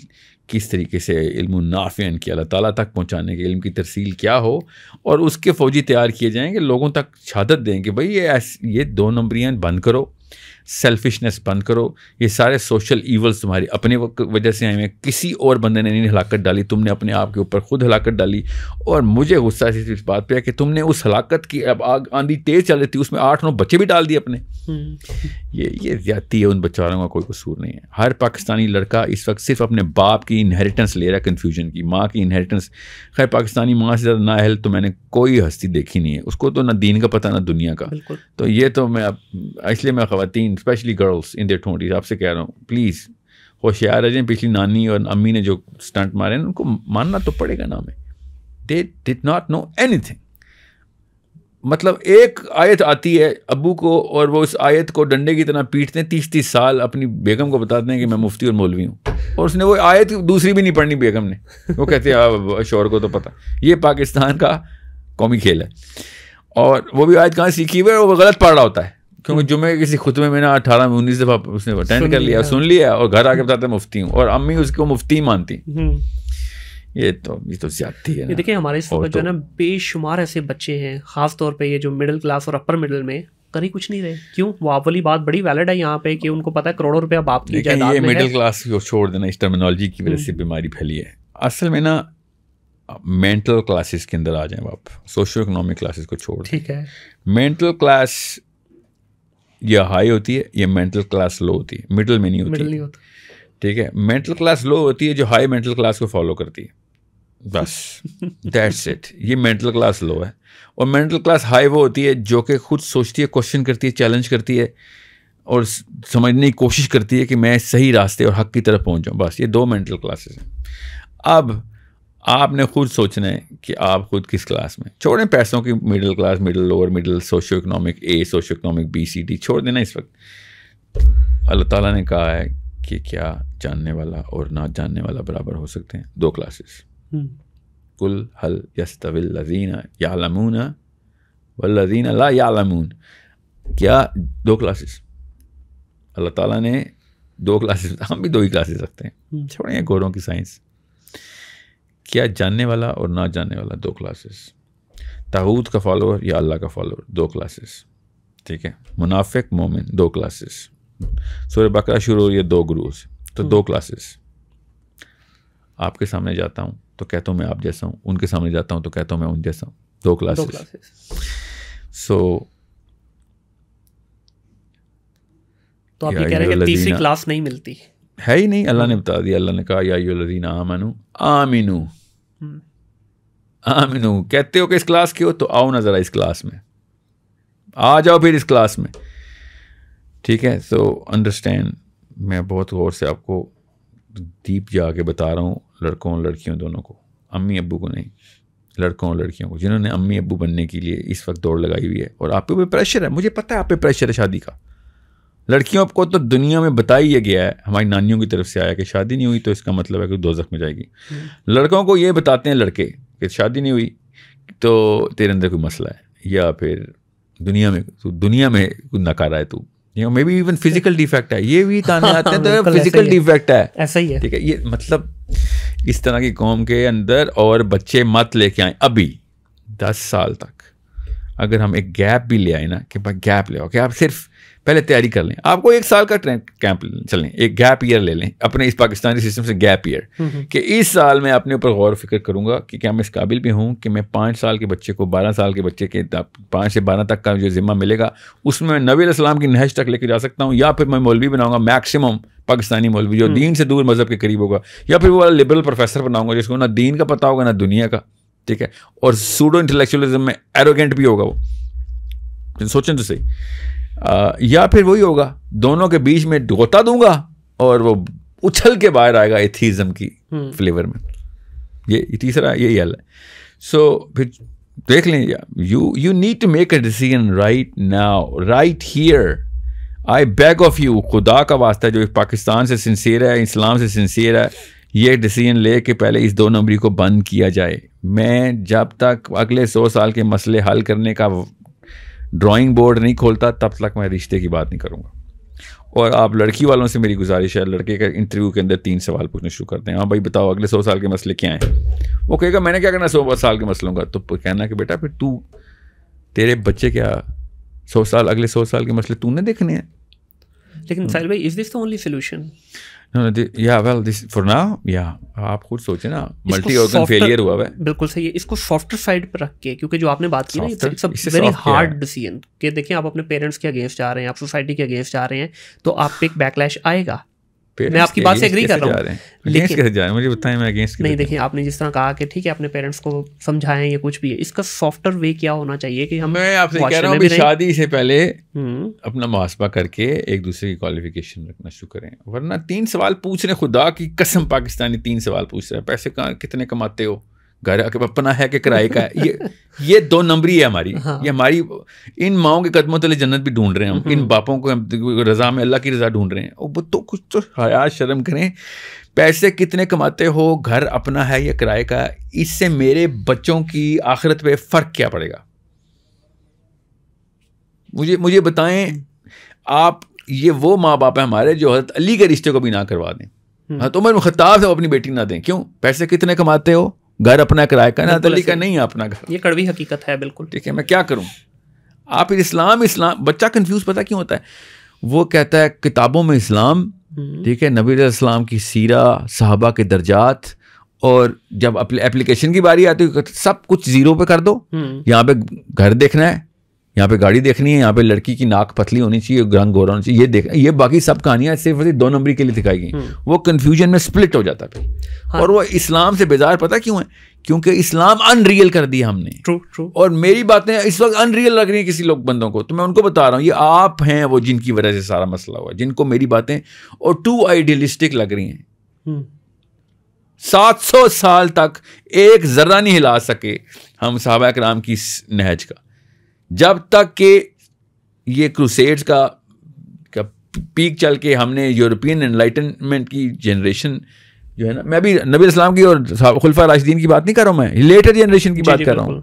किस तरीके से इल्म की अल्लाह ताला तक पहुंचाने के इल्म की तरसील क्या हो और उसके फ़ौजी तैयार किए जाएँ कि लोगों तक शहादत दें कि भाई ये ये दो नंबरियाँ बंद करो सेल्फिशनेस बंद करो ये सारे सोशल ईवल्स तुम्हारी अपने वजह से आए हैं किसी और बंदे ने नहीं हलाकत डाली तुमने अपने आप के ऊपर खुद हलाकत डाली और मुझे गुस्सा इस, बात पर है कि तुमने उस हलाकत की अब आग आंधी तेज़ चल रही थी उसमें आठ नौ बच्चे भी डाल दिए अपने हम्म। ये ये ज्यादा है उन बच्चों का कोई कसूर नहीं है हर पाकिस्तानी लड़का इस वक्त सिर्फ अपने बाप की इनहेरिटेंस ले रहा है कन्फ्यूजन की माँ की इनहेरिटेंस खैर पाकिस्तानी माँ से ज़्यादा नाअहल तो मैंने कोई हस्ती देखी नहीं है उसको तो ना दीन का पता ना दुनिया का तो ये तो मैं इसलिए मैं खातन specially girls in their twenties आपसे कह रहा हूँ प्लीज़ होशियार रह जाएं पिछली नानी और अम्मी ने जो स्टंट मारे हैं उनको मानना तो पड़ेगा ना हमें they did not know anything मतलब एक आयत आती है अबू को और वो उस आयत को डंडे की तरह पीटते हैं तीस तीस साल अपनी बेगम को बताते हैं कि मैं मुफ्ती और मौलवी हूँ और उसने वो आयत दूसरी भी नहीं पढ़नी बेगम ने वो कहते हैं शोर को तो पता ये पाकिस्तान का कौमी खेल है और वो भी आयत कहाँ सीखी हुई है और वो गलत पढ़ रहा होता है क्योंकि जुमे किसी खुतबे में ना अठारह में उन्नीस दफ़ा उसने अटेंड कर लिया सुन लिया और घर आके बताते मुफ्ती हूँ और अम्मी उसको मुफ्ती मानती हम्म। ये तो ये तो ज्यादा है ये देखिए हमारे इस वक्त जो तो- है ना बेशुमार ऐसे बच्चे हैं खास तौर पे ये जो मिडिल क्लास और अपर मिडिल में कर ही कुछ नहीं रहे क्यों वो आप वाली बात बड़ी वैलिड है यहाँ पे कि उनको पता है करोड़ों रुपया बाप की ये मिडिल क्लास को छोड़ देना इस टर्मिनोलॉजी की वजह से हम्म। बीमारी फैली है असल में ना मेंटल क्लासेस के अंदर आ जाए आप सोशो इकोनॉमिक क्लासेस को छोड़ ठीक है मेंटल क्लास यह हाई होती है यह मेंटल क्लास लो होती है मिडल में नहीं होती मिडल नहीं होता ठीक है मेंटल क्लास लो होती है जो हाई मेंटल क्लास को फॉलो करती है बस दैट्स *laughs* इट ये मेंटल क्लास लो है और मेंटल क्लास हाई वो होती है जो कि खुद सोचती है क्वेश्चन करती है चैलेंज करती है और समझने की कोशिश करती है कि मैं सही रास्ते और हक की तरफ पहुंच जाऊँ बस ये दो मेंटल क्लासेस हैं अब आपने खुद सोचना है कि आप खुद किस क्लास में छोड़ें पैसों की middle class middle lower middle socio economic A socio economic B C D छोड़ देना इस वक्त अल्लाह ताला ने कहा है कि क्या जानने वाला और ना जानने वाला बराबर हो सकते हैं दो क्लासेस हम्म। कुल हल यस्तविल लजीना यालमून व लजीना ला यालमून क्या दो क्लासेस अल्लाह ताला ने दो क्लासेस हम भी दो ही क्लासेस रखते हैं हम्म। छोड़ें गोरों की साइंस क्या जानने वाला और ना जानने वाला दो क्लासेस ताहूत का फॉलोअर या अल्लाह का फॉलोअर दो क्लासेस ठीक है मुनाफिक मोमिन दो क्लासेस सूर्य बकरा शुरू हो रही है दो गुरुओं से तो दो क्लासेस हम्म। आपके सामने जाता हूँ तो कहता हूँ मैं आप जैसा हूँ उनके सामने जाता हूँ तो कहता हूँ मैं उन जैसा हूँ दो क्लासेस सो तो आप ये कह रहे हैं तीसरी क्लास नहीं मिलती है ही नहीं अल्लाह ने बता दिया अल्लाह ने कहा या यो लदीना आमनू आमिनू हम्म। आमिनू कहते हो कि इस क्लास के हो तो आओ ना ज़रा इस क्लास में आ जाओ फिर इस क्लास में ठीक है सो अंडरस्टैंड मैं बहुत गौर से आपको दीप जा के बता रहा हूँ लड़कों और लड़कियों दोनों को अम्मी अबू को नहीं लड़कों और लड़कियों को जिन्होंने अम्मी अबू बनने के लिए इस वक्त दौड़ लगाई हुई है और आप पे प्रेशर है मुझे पता है आप पे प्रेशर है शादी का लड़कियों को तो दुनिया में बता ही गया है हमारी नानियों की तरफ से आया कि शादी नहीं हुई तो इसका मतलब है कि दो में जाएगी हम्म। लड़कों को ये बताते हैं लड़के कि शादी नहीं हुई तो तेरे अंदर कोई मसला है या फिर दुनिया में तो दुनिया में कोई नकारा है तू maybe even physical defect है ये भी ताने आते हैं तो फिजिकल डिफेक्ट है ऐसा ही है ठीक है ये मतलब इस तरह की कौम के अंदर और बच्चे मत लेके आए अभी दस साल तक अगर हम एक गैप भी ले आए ना कि भाई गैप ले आओ कि आप सिर्फ पहले तैयारी कर लें आपको एक साल का ट्रेन कैंप चलें एक गैप ईयर ले लें अपने इस पाकिस्तानी सिस्टम से गैप ईयर हम्म, हम्म। कि इस साल मैं अपने ऊपर गौर फिक्र करूंगा कि क्या मैं इस काबिल भी हूँ कि मैं पाँच साल के बच्चे को बारह साल के बच्चे के पाँच से बारह तक का जो ज़िम्मा मिलेगा उसमें मैं नबी इस्लाम की नहज तक लेकर जा सकता हूँ या फिर मैं मौलवी बनाऊँगा मैक्सिमम पाकिस्तानी मौलवी जो हम्म। दीन से दूर मज़हब के करीब होगा या फिर वो वाला लिबरल प्रोफेसर बनाऊँगा जिसको ना दीन का पता होगा ना दुनिया का ठीक है और सूडो इंटेलेक्चुअलिज्म में एरोगेंट भी होगा वो सोचें तो सही आ, या फिर वही होगा दोनों के बीच में डोता दूंगा और वो उछल के बाहर आएगा एथीज़म की फ्लेवर हम्म। में ये तीसरा यही हल है सो so, फिर देख लें you you need to make a decision right now right here I beg of you खुदा का वास्ता जो पाकिस्तान से सिंसियर है इस्लाम से सिंसियर है ये डिसीजन ले के पहले इस दो नंबरी को बंद किया जाए मैं जब तक अगले सौ साल के मसले हल करने का ड्राइंग बोर्ड नहीं खोलता तब तक मैं रिश्ते की बात नहीं करूँगा और आप लड़की वालों से मेरी गुजारिश है लड़के का इंटरव्यू के अंदर तीन सवाल पूछने शुरू करते हैं हाँ भाई बताओ अगले सौ साल के मसले क्या हैं वो कहेगा मैंने क्या करना सौ साल के मसलों का तो कहना कि बेटा फिर तू तेरे बच्चे क्या सौ साल अगले सौ साल के मसले तूने देखने हैं लेकिन साहिल भाई is this the only solution no या वेल दिस फॉर नाउ या आप खुद सोचे ना मल्टी ऑर्गन फेलियर हुआ है बिल्कुल सही है इसको सॉफ्टर साइड पर रख के क्योंकि जो आपने बात की ना it's a very hard decision कि देखिए आप अपने पेरेंट्स के अगेंस्ट जा रहे हैं आप सोसाइटी के अगेंस्ट जा रहे हैं तो आप पे एक बैकलैश आएगा मैं आपकी बात से एग्री कर रहा हूँ लेकिन मुझे बताएं मैं अगेंस्ट नहीं देखिए आपने जिस तरह कहा कि ठीक है अपने पेरेंट्स को समझाएं या कुछ भी है इसका सॉफ्टवेयर वे क्या होना चाहिए कि हम मैं आपसे कह रहा हूँ शादी से पहले हम्म। अपना मुहासबा करके एक दूसरे की क्वालिफिकेशन रखना शुरू करें वरना तीन सवाल पूछ रहे खुदा की कसम पाकिस्तानी तीन सवाल पूछ रहे हैं पैसे कितने कमाते हो घर अपना है कि किराए का है ये ये दो नंबरी है हमारी हाँ। ये हमारी इन माओ के कदमों तले जन्नत भी ढूंढ रहे हैं हम हम्म। इन बापों को रजा में अल्लाह की रजा ढूंढ रहे हैं और वो तो कुछ तो हया शर्म करें पैसे कितने कमाते हो घर अपना है या किराए का इससे मेरे बच्चों की आखिरत पे फ़र्क क्या पड़ेगा मुझे मुझे बताएं हम्म। आप ये वो माँ बाप है हमारे जो हजरत अली के रिश्ते को भी ना करवा दें हाँ तो मैं खताब से अपनी बेटी ना दें क्यों पैसे कितने कमाते हो घर अपना किराए का ना दिल्ली का नहीं अपना घर ये कड़वी हकीकत है बिल्कुल ठीक है मैं क्या करूँ आप इस्लाम इस्लाम बच्चा कन्फ्यूज पता क्यों होता है वो कहता है किताबों में इस्लाम हम्म। ठीक है नबी इस्लाम की सीरा साहबा के दर्जात और जब एप्लीकेशन की बारी आती है सब कुछ ज़ीरो पे कर दो हम्म। यहाँ पे घर देखना है यहाँ पे गाड़ी देखनी है यहाँ पे लड़की की नाक पतली होनी चाहिए रंग गोरा होना चाहिए ये देख ये बाकी सब कहानियां सिर्फ दो नंबरी के लिए दिखाई गई हम्म। वो कन्फ्यूजन में स्प्लिट हो जाता है हाँ। और वो इस्लाम से बेजार पता क्यों है क्योंकि इस्लाम अनरियल कर दिया हमने ट्रू ट्रू और मेरी बातें इस वक्त अनरियल लग रही है किसी लोग बंदों को तो मैं उनको बता रहा हूँ ये आप हैं वो जिनकी वजह से सारा मसला हुआ जिनको मेरी बातें और टू आइडियलिस्टिक लग रही हैं हम्म। सात सौ साल तक एक जरा नहीं हिला सके हम सहाबा कराम की नहज का जब तक कि ये क्रूसेड्स का पीक चल के हमने यूरोपियन एनलाइटनमेंट की जनरेशन जो है ना मैं अभी नबी इस्लाम की और खुलफा राशिदीन की बात नहीं कर रहा हूँ मैं लेटर जनरेशन की बात कर रहा हूं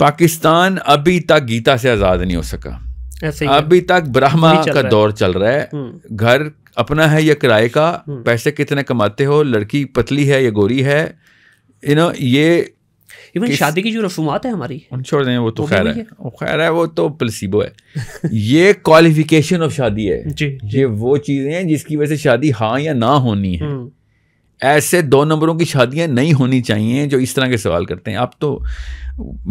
पाकिस्तान अभी तक गीता से आज़ाद नहीं हो सका अभी तक ब्रह्मा का दौर चल रहा है हम्म। घर अपना है या किराए का हम्म। पैसे कितने कमाते हो लड़की पतली है या गोरी है यू नो ये इवन शादी की जो रसूमात है हमारी छोड़ दें वो तो खैर है, वो खैर है वो तो प्लसीबो है ये क्वालिफिकेशन ऑफ शादी है जी, जी। ये वो चीज़ें हैं जिसकी वजह से शादी हाँ या ना होनी है हम्म। ऐसे दो नंबरों की शादियां नहीं होनी चाहिए जो इस तरह के सवाल करते हैं आप तो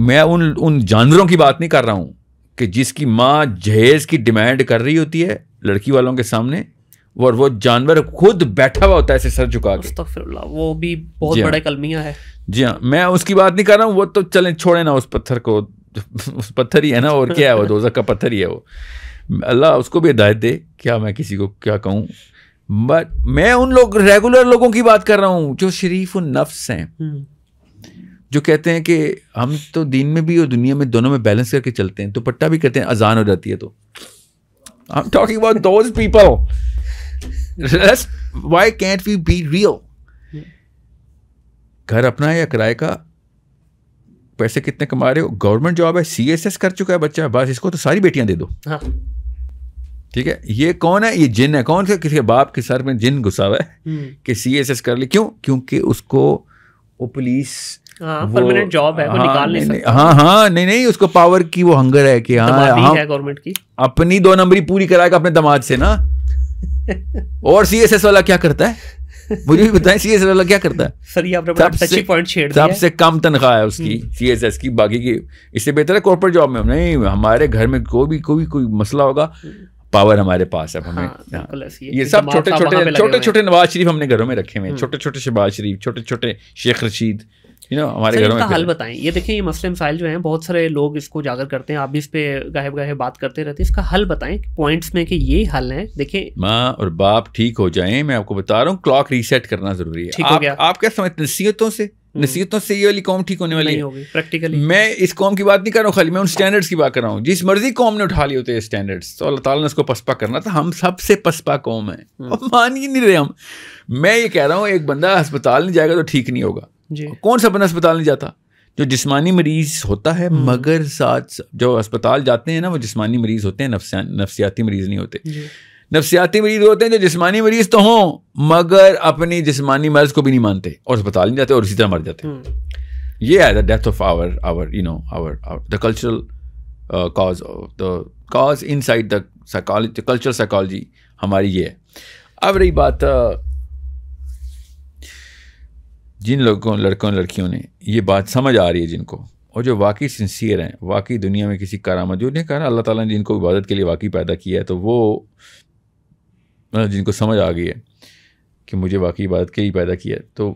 मैं उन उन जानवरों की बात नहीं कर रहा हूँ कि जिसकी माँ जहेज़ की डिमांड कर रही होती है लड़की वालों के सामने और वो जानवर खुद बैठा हुआ होता है ऐसे सर झुका के वो भी बहुत हाँ। बड़ा कलमिया है जी हाँ मैं उसकी बात नहीं कर रहा हूँ वो तो चले छोड़े ना उस पत्थर को उस पत्थर ही है ना और क्या है वो *laughs* दोजा का पत्थर ही है वो अल्लाह उसको भी हिदायत दे क्या मैं किसी को क्या कहूँ बट मैं उन लोग रेगुलर लोगों की बात कर रहा हूँ जो शरीफ उन नफ्स हैं हम्म। जो कहते हैं कि हम तो दीन में भी और दुनिया में दोनों में बैलेंस करके चलते हैं तो पट्टा भी करते हैं अजान हो जाती है तो I am talking about those people let's *laughs* why can't we be real घर अपना है या किराए का पैसे कितने कमा रहे हो गवर्नमेंट जॉब है सीएसएस कर चुका है बच्चा बस इसको तो सारी बेटियां दे दो हाँ। ठीक है ये कौन है ये जिन है कौन से किसी बाप के सर में जिन घुसा हुआ है हम्म। कि सीएसएस कर ले क्यों क्योंकि उसको वो पुलिस परमानेंट जॉब है वो हाँ, निकाल नहीं सकता हाँ हाँ नहीं नहीं उसको पावर की वो हंगर है कि हाँ गवर्नमेंट हाँ, की अपनी दो नंबरी पूरी कराएगा अपने दमाज से ना और सी एस एस वाला क्या करता है मुझे भी बताएं सी एस एस वाला क्या करता है सर ये आपने पॉइंट छेड़ दिया सबसे कम तनख्वाह है उसकी सी एस एस की बाकी की इससे बेहतर है कॉर्पोरेट जॉब में नहीं हमारे घर में कोई भी कोई कोई मसला होगा पावर हम्म। हमारे पास है हमें हाँ, हाँ। ये सब तो छोटे छोटे छोटे छोटे नवाज शरीफ हमने घरों में रखे हुए हैं हम्म। छोटे छोटे शहबाज शरीफ छोटे छोटे शेख रशीद यू नो हमारे घरों में हल बताएं ये देखें ये मसले मसाइल जो हैं बहुत सारे लोग इसको उजागर करते हैं आप भी इस पर गाहे गाहे बात करते रहते हैं इसका हल बताएं पॉइंट्स में कि ये हल है देखिए माँ और बाप ठीक हो जाएं मैं आपको बता रहा हूँ क्लॉक रीसेट करना जरूरी है ठीक हो गया आप क्या समझते नसीहतों से हम्म। नसीहतों से ये वाली कौम ठीक होने वाली होगी प्रैक्टिकली मैं इस कौम की बात नहीं कर रहा हूँ खाली मैं उन स्टैंडर्ड्स की बात कर रहा हूँ जिस मर्जी कौम ने उठा लिए होते हैं स्टैंडर्ड्स तो अल्लाह ताला ने उसको पसपा करना था हम सबसे पसपा कौम है हम्म। मान ही नहीं रहे हम मैं ये कह रहा हूँ एक बंदा अस्पताल नहीं जाएगा तो ठीक नहीं होगा जी कौन सा बंदा अस्पताल नहीं जाता जो जिस्मानी मरीज होता है हम्म। मगर साथ जो अस्पताल जाते हैं ना वो जिस्मानी मरीज होते हैं नफसियाती मरीज नहीं होते नफसियाती मरीज होते हैं जो जिस्मानी मरीज तो हों मगर अपनी जिस्मानी मर्ज को भी नहीं मानते और अस्पताल नहीं जाते और इसी तरह मर जाते हम्म। ये है the death of our our you know our the cultural cause the cause inside the psychology cultural psychology हमारी ये है अब रही बात uh, जिन लोगों लड़कों लड़कियों ने ये बात समझ आ रही है जिनको और जो वाकई सिंसियर हैं वाकई दुनिया में किसी कार जो नहीं कहा अल्लाह ताला ने जिनको इबादत के लिए वाकई पैदा किया है तो वो मतलब जिनको समझ आ गई है कि मुझे वाकई इबादत के लिए पैदा किया है तो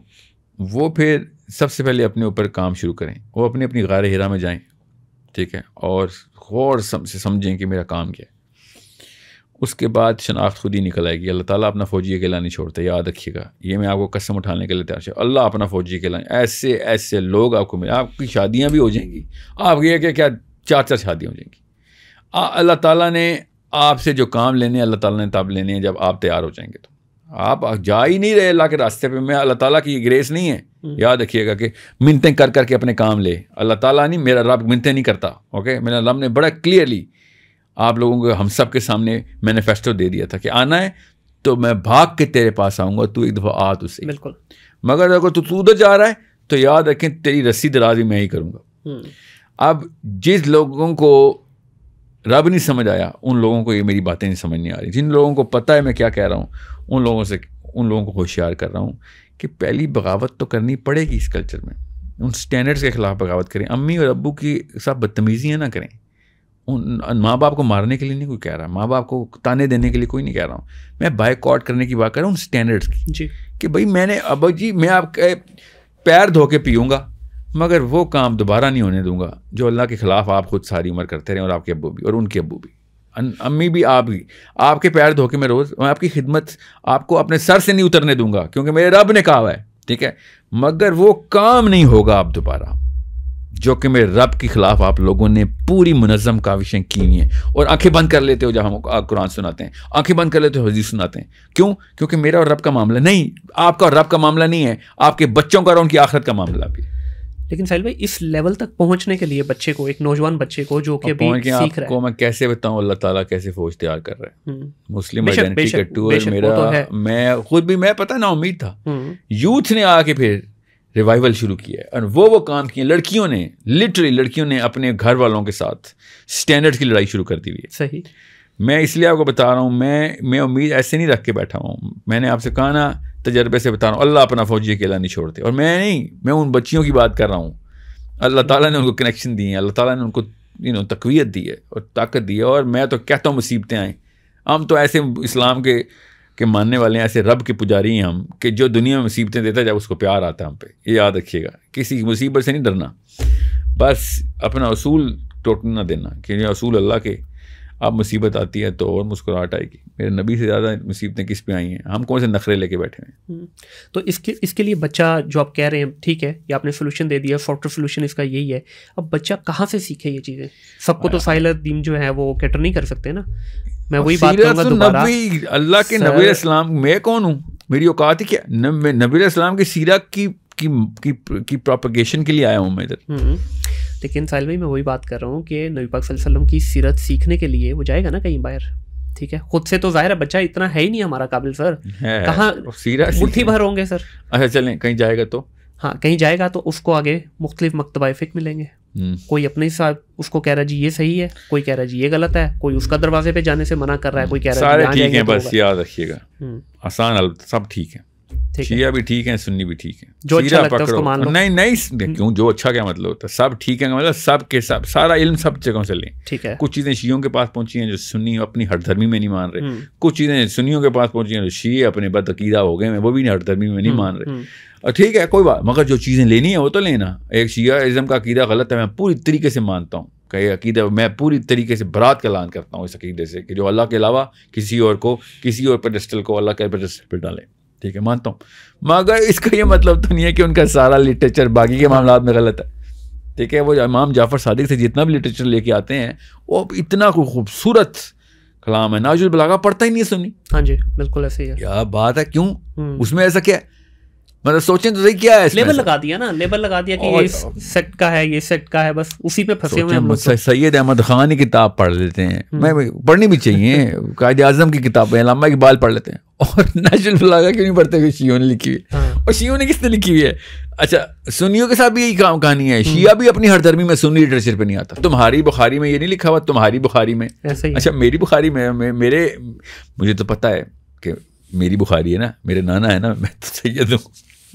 वो फिर सबसे पहले अपने ऊपर काम शुरू करें वो अपनी अपनी गार हिरा में जाएँ ठीक है और गौर से समझें कि मेरा काम क्या है उसके बाद शनाख्त खुद ही निकल आएगी अल्लाह ताला अपना फ़ौजी अकेला नहीं छोड़ता याद रखिएगा ये मैं आपको कसम उठाने के लिए तैयार अल्लाह अपना फ़ौजी अकेला ऐसे ऐसे लोग आपको मिले आपकी शादियाँ भी हो जाएंगी आप ये कि क्या चार चार शादियाँ हो जाएंगी अल्लाह ताला ने आपसे जो काम लेने अल्लाह ताला ने तब लेने हैं जब आप तैयार हो जाएंगे तो आप जा ही नहीं रहे अल्लाह के रास्ते पर मैं अल्लाह ताला की ग्रेस नहीं है हम्म। याद रखिएगा कि मिनतें कर करके अपने काम ले अल्लाह ताला नहीं मेरा रब मिनतें नहीं करता ओके मेरा रब ने बड़ा क्लियरली आप लोगों को हम सब के सामने मैनिफेस्टो दे दिया था कि आना है तो मैं भाग के तेरे पास आऊँगा तू एक दफ़ा आ तो सही बिल्कुल मगर अगर तू उधर जा रहा है तो याद रखें तेरी रस्सी दराजी मैं ही करूँगा हम्म। अब जिस लोगों को रब नहीं समझ आया उन लोगों को ये मेरी बातें नहीं समझ नहीं आ रही जिन लोगों को पता है मैं क्या कह रहा हूँ उन लोगों से उन लोगों को होशियार कर रहा हूँ कि पहली बगावत तो करनी पड़ेगी इस कल्चर में उन स्टैंडर्ड्स के ख़िलाफ़ बगावत करें अम्मी और अबू की साथ बदतमीज़ियाँ ना करें उन माँ बाप को मारने के लिए नहीं कोई कह रहा माँ बाप को ताने देने के लिए कोई नहीं कह रहा हूँ मैं बाइकआउट करने की बात कर रहा हूँ उन स्टैंडर्ड्स की जी कि भाई मैंने अब जी मैं आपके पैर धो के पीऊँगा मगर वो काम दोबारा नहीं होने दूंगा जो अल्लाह के ख़िलाफ़ आप खुद सारी उम्र करते रहे और आपके अबू भी और उनके अबू भी अम्मी भी आप भी आपके पैर धो के मैं रोज़ मैं आपकी खिदमत आपको अपने सर से नहीं उतरने दूंगा क्योंकि मेरे रब ने कहा है ठीक है मगर वो काम नहीं होगा आप दोबारा जो कि मेरे रब के ख़िलाफ़ आप लोगों ने पूरी मुनज़म काविशें की हुई हैं और आंखें बंद कर लेते हो जब हम कुरान सुनाते हैं आंखें बंद कर लेते हो हजीज सुनाते हैं क्यों क्योंकि मेरा और रब का मामला नहीं आपका और रब का मामला नहीं है आपके बच्चों का और उनकी आखिरत का मामला भी लेकिन साहिल भाई इस लेवल तक पहुंचने के लिए बच्चे को एक नौजवान बच्चे को जो कि अभी सीख रहा है मैं कैसे बताऊं अल्लाह ताला कैसे फौज तैयार कर रहा है हम्म। मुस्लिम आइडेंटिटी का टूर मेरा तो मैं खुद भी मैं पता ना उम्मीद था हम्म। यूथ ने आके फिर रिवाइवल शुरू किया है और वो वो काम किए लड़कियों ने लिटरली लड़कियों ने अपने घर वालों के साथ स्टैंडर्ड की लड़ाई शुरू कर दी हुई है सही मैं इसलिए आपको बता रहा हूँ मैं मैं उम्मीद ऐसे नहीं रख के बैठा हूँ मैंने आपसे कहा ना तजर्बे से बता रहा हूँ अल्लाह अपना फौजी अकेला नहीं छोड़ते और मैं नहीं मैं उन बच्चियों की बात कर रहा हूँ अल्लाह ताला ने उनको कनेक्शन दिए हैं अल्लाह ताला ने उनको यू नो तकवीत दी है और ताकत दी है और मैं तो कहता हूँ मुसीबतें आएँ हम तो ऐसे इस्लाम के के मानने वाले हैं ऐसे रब के पुजारी हैं हम कि जो दुनिया में मुसीबतें देता है जब उसको प्यार आता है हम पे ये याद रखिएगा किसी मुसीबत से नहीं डरना बस अपना असूल टोटना देना कि ये असूल अल्लाह के अब मुसीबत आती है तो और मुस्कुराहट आएगी मेरे नबी से ज़्यादा मुसीबतें किस पे आई हैं हम कौन से नखरे लेके बैठे हैं हम्म। तो इसके इसके लिए बच्चा जो आप कह रहे हैं ठीक है ये आपने सोल्यूशन दे दिया सॉफ्टवेयर सोल्यूशन इसका यही है अब बच्चा कहाँ से सीखे ये चीज़ें सबको तो साहिल हाँ। दीम जो है वो कैटर नहीं कर सकते ना मैं वही बात करूंगा नबी अल्लाह के नबी इस्लाम मैं कौन हूँ मेरी औकात ही क्या मैं नबी इस्लाम की सीरा की की की, की प्रोपगेशन के लिए आया हूँ मैं इधर लेकिन साहिल भाई मैं वही बात कर रहा हूँ कि नबी पाक वसल्लम की सीरत सीखने के लिए वो जाएगा ना कहीं बाहर ठीक है खुद से तो जाहिर है बच्चा इतना है ही नहीं हमारा काबिल सर कहाँ सीरा मुठ्ठी भर होंगे सर अच्छा चलें कहीं जाएगा तो हाँ कहीं जाएगा तो उसको आगे मुख्तलिफ मकतबा फ़िक मिलेंगे कोई अपने साथ उसको कह रहा जी ये सही है कोई कह रहा जी ये गलत है कोई उसका दरवाजे पे जाने से मना कर रहा है कोई कह रहा है सारे हाँ ठीक हाँ है तो बस याद रखिएगा हम्म। आसान सब ठीक है शिया भी ठीक है सुन्नी भी ठीक है जो अच्छा लगता है मान लो नहीं नहीं हम्म। क्यों जो अच्छा क्या मतलब होता है सब ठीक है मतलब सब के सब सारा इल्म सब जगहों से लें ठीक है कुछ चीज़ें शियों के पास पहुंची हैं जो सुन्नी अपनी हर धर्मी में नहीं मान रहे हम्म। कुछ चीज़ें सुन्नियों के पास पहुंची हैं जो शी अपने बदकीदा हो गए हैं वो भी हर धर्मी में नहीं हम्म, मान रहे और ठीक है कोई बात मगर जो चीज़ें लेनी है वो तो लेना एक शिया इज़म का अकीदा गलत है मैं पूरी तरीके से मानता हूँ का अकीदे अकीदा मैं पूरी तरीके से बरात का लान करता हूँ इस अकीदे से कि जो अल्लाह के अलावा किसी और को किसी और पेडस्टल को अल्लाह के पेडस्टल पर डालें ठीक है मानता हूँ मगर इसका ये मतलब तो नहीं है कि उनका सारा लिटरेचर बाकी के मामला में गलत है ठीक है वो इमाम जाफ़र सादिक से जितना भी लिटरेचर लेके आते हैं वो इतना खूबसूरत कलाम है नाजुल बलागा पढ़ता ही नहीं सुनी हाँ जी बिल्कुल ऐसे ही है क्या बात है क्यों हम्म। उसमें ऐसा क्या है मतलब सोचें तो सही क्या है लेबल लगा दिया ना लेबल लगा दिया कि ये सेट तो- का है ये सेट का है बस उसी पे फंसे हुए हैं तो। सैयद अहमद खान की किताब पढ़ लेते हैं हम्म। मैं पढ़नी भी चाहिए कायदे आजम की किताबें लामा इकबाल पढ़ लेते हैं और नेशनल फ्लागा क्यों नहीं पढ़ते हुए शियो ने लिखी हुई हाँ। और शियो ने किसने लिखी हुई है अच्छा सुनियों के साथ भी यही काम कहानी है हम्म। शिया भी अपनी हर धर्मी में सुन्नी लिटरेचर पे नहीं आता तुम्हारी बुखारी में ये नहीं लिखा हुआ तुम्हारी बुखारी में अच्छा मेरी बुखारी में मेरे मुझे तो पता है कि मेरी बुखारी है ना मेरे नाना है ना मैं तो सैयद हूँ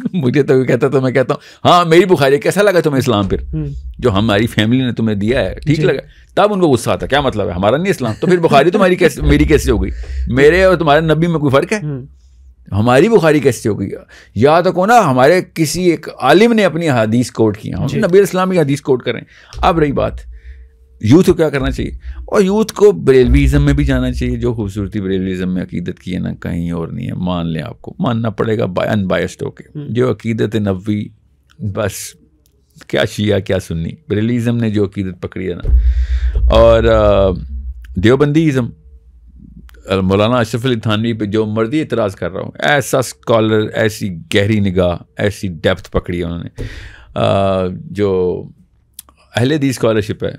*laughs* मुझे तो कहता तो मैं कहता हूँ हाँ मेरी बुखारी कैसा लगा तुम्हें इस्लाम फिर हम्म। जो हमारी फैमिली ने तुम्हें दिया है ठीक लगा तब उनको गुस्सा आता क्या मतलब है हमारा नहीं इस्लाम तो फिर बुखारी तुम्हारी कैसे *laughs* मेरी कैसे हो गई मेरे और तुम्हारे नबी में कोई फ़र्क है हम्म। हमारी बुखारी कैसे हो गई या तो को ना हमारे किसी एक आलिम ने अपनी हदीस कोट किया हम नबी इस्लाम की हदीस कोट करें अब रही बात यूथ को क्या करना चाहिए और यूथ को बरेलवीज़म में भी जाना चाहिए जो खूबसूरती ब्रेलवीज़म में अकीदत की है ना कहीं और नहीं है मान लें आपको मानना पड़ेगा अनबायस्ड होके हम्म। जो अकीदत नबी बस क्या शिया क्या सुन्नी बरेलीज़म ने जो अकीदत पकड़ी है ना और देवबंदीज़म मौलाना अशरफ अली थानवी पर जो मर्जी इतराज़ कर रहा हूँ ऐसा स्कॉलर ऐसी गहरी निगाह ऐसी डेप्थ पकड़ी है उन्होंने जो अहले दी स्कॉलरशिप है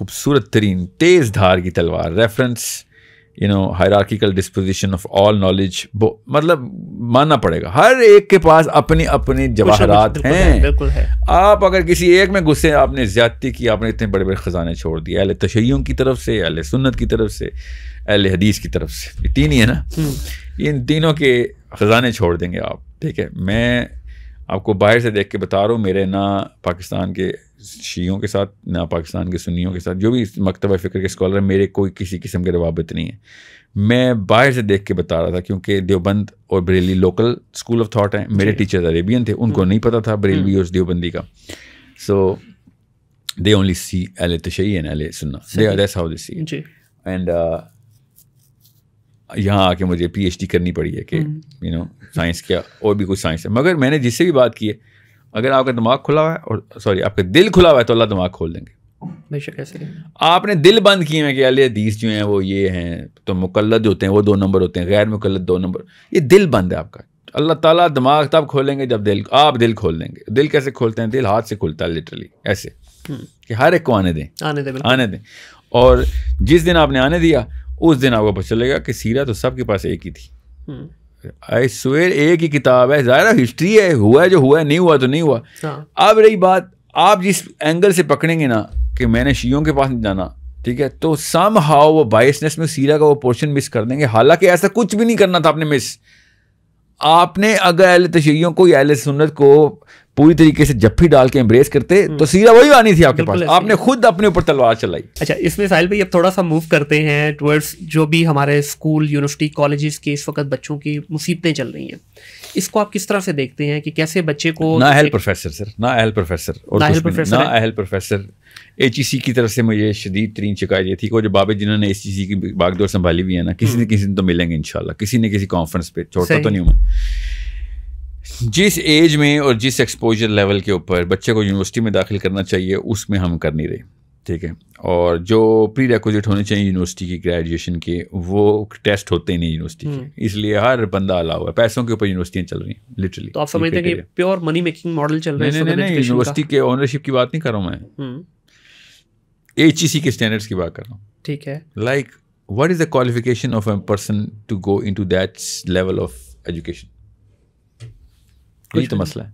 खूबसूरत तरीन तेज़ धार की तलवार reference you know hierarchical disposition of all knowledge मतलब मानना पड़ेगा हर एक के पास अपनी अपनी जवाहरात हैं बिल्कुल है आप अगर किसी एक में गुस्से आपने ज्यादती की आपने इतने बड़े बड़े ख़जाने छोड़ दिए अहले तशैयों की तरफ से अहले सुन्नत की तरफ से अहले हदीस की तरफ से ये तीन ही है ना हम्म। इन तीनों के ख़जाने छोड़ देंगे आप ठीक है मैं आपको बाहर से देख के बता रहा हूँ मेरे ना पाकिस्तान के शीयों के साथ ना पाकिस्तान के सुन्नियों के साथ जो भी मकतब फ़िक्र के स्कॉलर मेरे कोई किसी किस्म के रवाबत नहीं है मैं बाहर से देख के बता रहा था क्योंकि देवबंद और Bareilly local school of thought हैं मेरे टीचर अरेबियन थे उनको हम्म। नहीं पता था बरेली हम्म। और देवबंदी का सो दे ओनली सी एल तशै एंड एल सुन्ना एंड यहाँ आके मुझे पीएचडी करनी पड़ी है कि यू नो साइंस क्या और भी कुछ साइंस है मगर मैंने जिससे भी बात की है अगर आपका दिमाग खुला हुआ है और सॉरी आपका दिल खुला हुआ है तो अल्लाह दिमाग खोल देंगे बेशक ऐसे आपने दिल बंद किए हैं कि अल हदीस जो हैं वो ये हैं तो मुकलद होते हैं वो दो नंबर होते हैं गैर मुकलद दो नंबर ये दिल बंद है आपका अल्लाह ताला दिमाग तब खोलेंगे जब दिल आप दिल खोल देंगे दिल कैसे खोलते हैं दिल हाथ से खुलता है लिटरली ऐसे हम्म। कि हर एक को आने दें आने दें आने दें और जिस दिन आपने आने दिया उस दिन आपको पता चलेगा कि सीरा तो सबके पास एक ही थी आई हम्म। स्वेर एक ही किताब है ज़ाहिर हिस्ट्री है हुआ है जो हुआ है नहीं हुआ तो नहीं हुआ हाँ। अब रही बात आप जिस एंगल से पकड़ेंगे ना कि मैंने शीयों के पास नहीं जाना ठीक है तो सम हाउ वो बाइसनेस में सीरा का वो पोर्शन मिस कर देंगे हालांकि ऐसा कुछ भी नहीं करना था आपने मिस आपने अगर अहल तशरीों तो को या अहल सुन्नत को पूरी तरीके से जफ्फी डाल के एम्ब्रेस करते हम्म। तो सीधा वही आनी थी आपके पास आपने खुद अपने ऊपर तलवार चलाई अच्छा इसमें साहिल भाई अब थोड़ा सा मूव करते हैं टुवर्ड्स जो भी हमारे स्कूल यूनिवर्सिटी कॉलेजेस के इस वक्त बच्चों की मुसीबतें चल रही हैं इसको आप किस तरह से देखते हैं कि कैसे बच्चे को ना अहल प्रोफेसर सर ना अहल प्रोफेसर और ना अहल प्रोफेसर ना अहल प्रोफेसर एच की तरफ से मुझे शदीद तरीन शिकायत ये थी कि जो बाबे जिन्होंने एच e की बागदौर संभाली हुई है ना किसी हम्म। न किसी दिन तो मिलेंगे इन किसी न किसी कॉन्फ्रेंस पे छोड़ता तो नहीं हूँ जिस एज में और जिस एक्सपोजर लेवल के ऊपर बच्चे को यूनिवर्सिटी में दाखिल करना चाहिए उसमें हम कर नहीं रहे ठीक है और जो प्री रेकोजिट होने चाहिए यूनिवर्सिटी की ग्रेजुएशन के वो टेस्ट होते ही नहीं यूनिवर्सिटी के हम्म। इसलिए हर बंदा अलाउ है पैसों के ऊपर यूनिवर्सिटियाँ चल रही हैं लिटरली तो आप समझते हैं कि प्योर मनी मेकिंग मॉडल चल रहे हैं नहीं नहीं यूनिवर्सिटी के ओनरशिप की बात नहीं कर रहा हूँ मैं एच हम्म। e के स्टैंडर्ड्स की बात कर रहा हूँ ठीक है like what is the qualification of a person to go into that level of education यही तो मसला है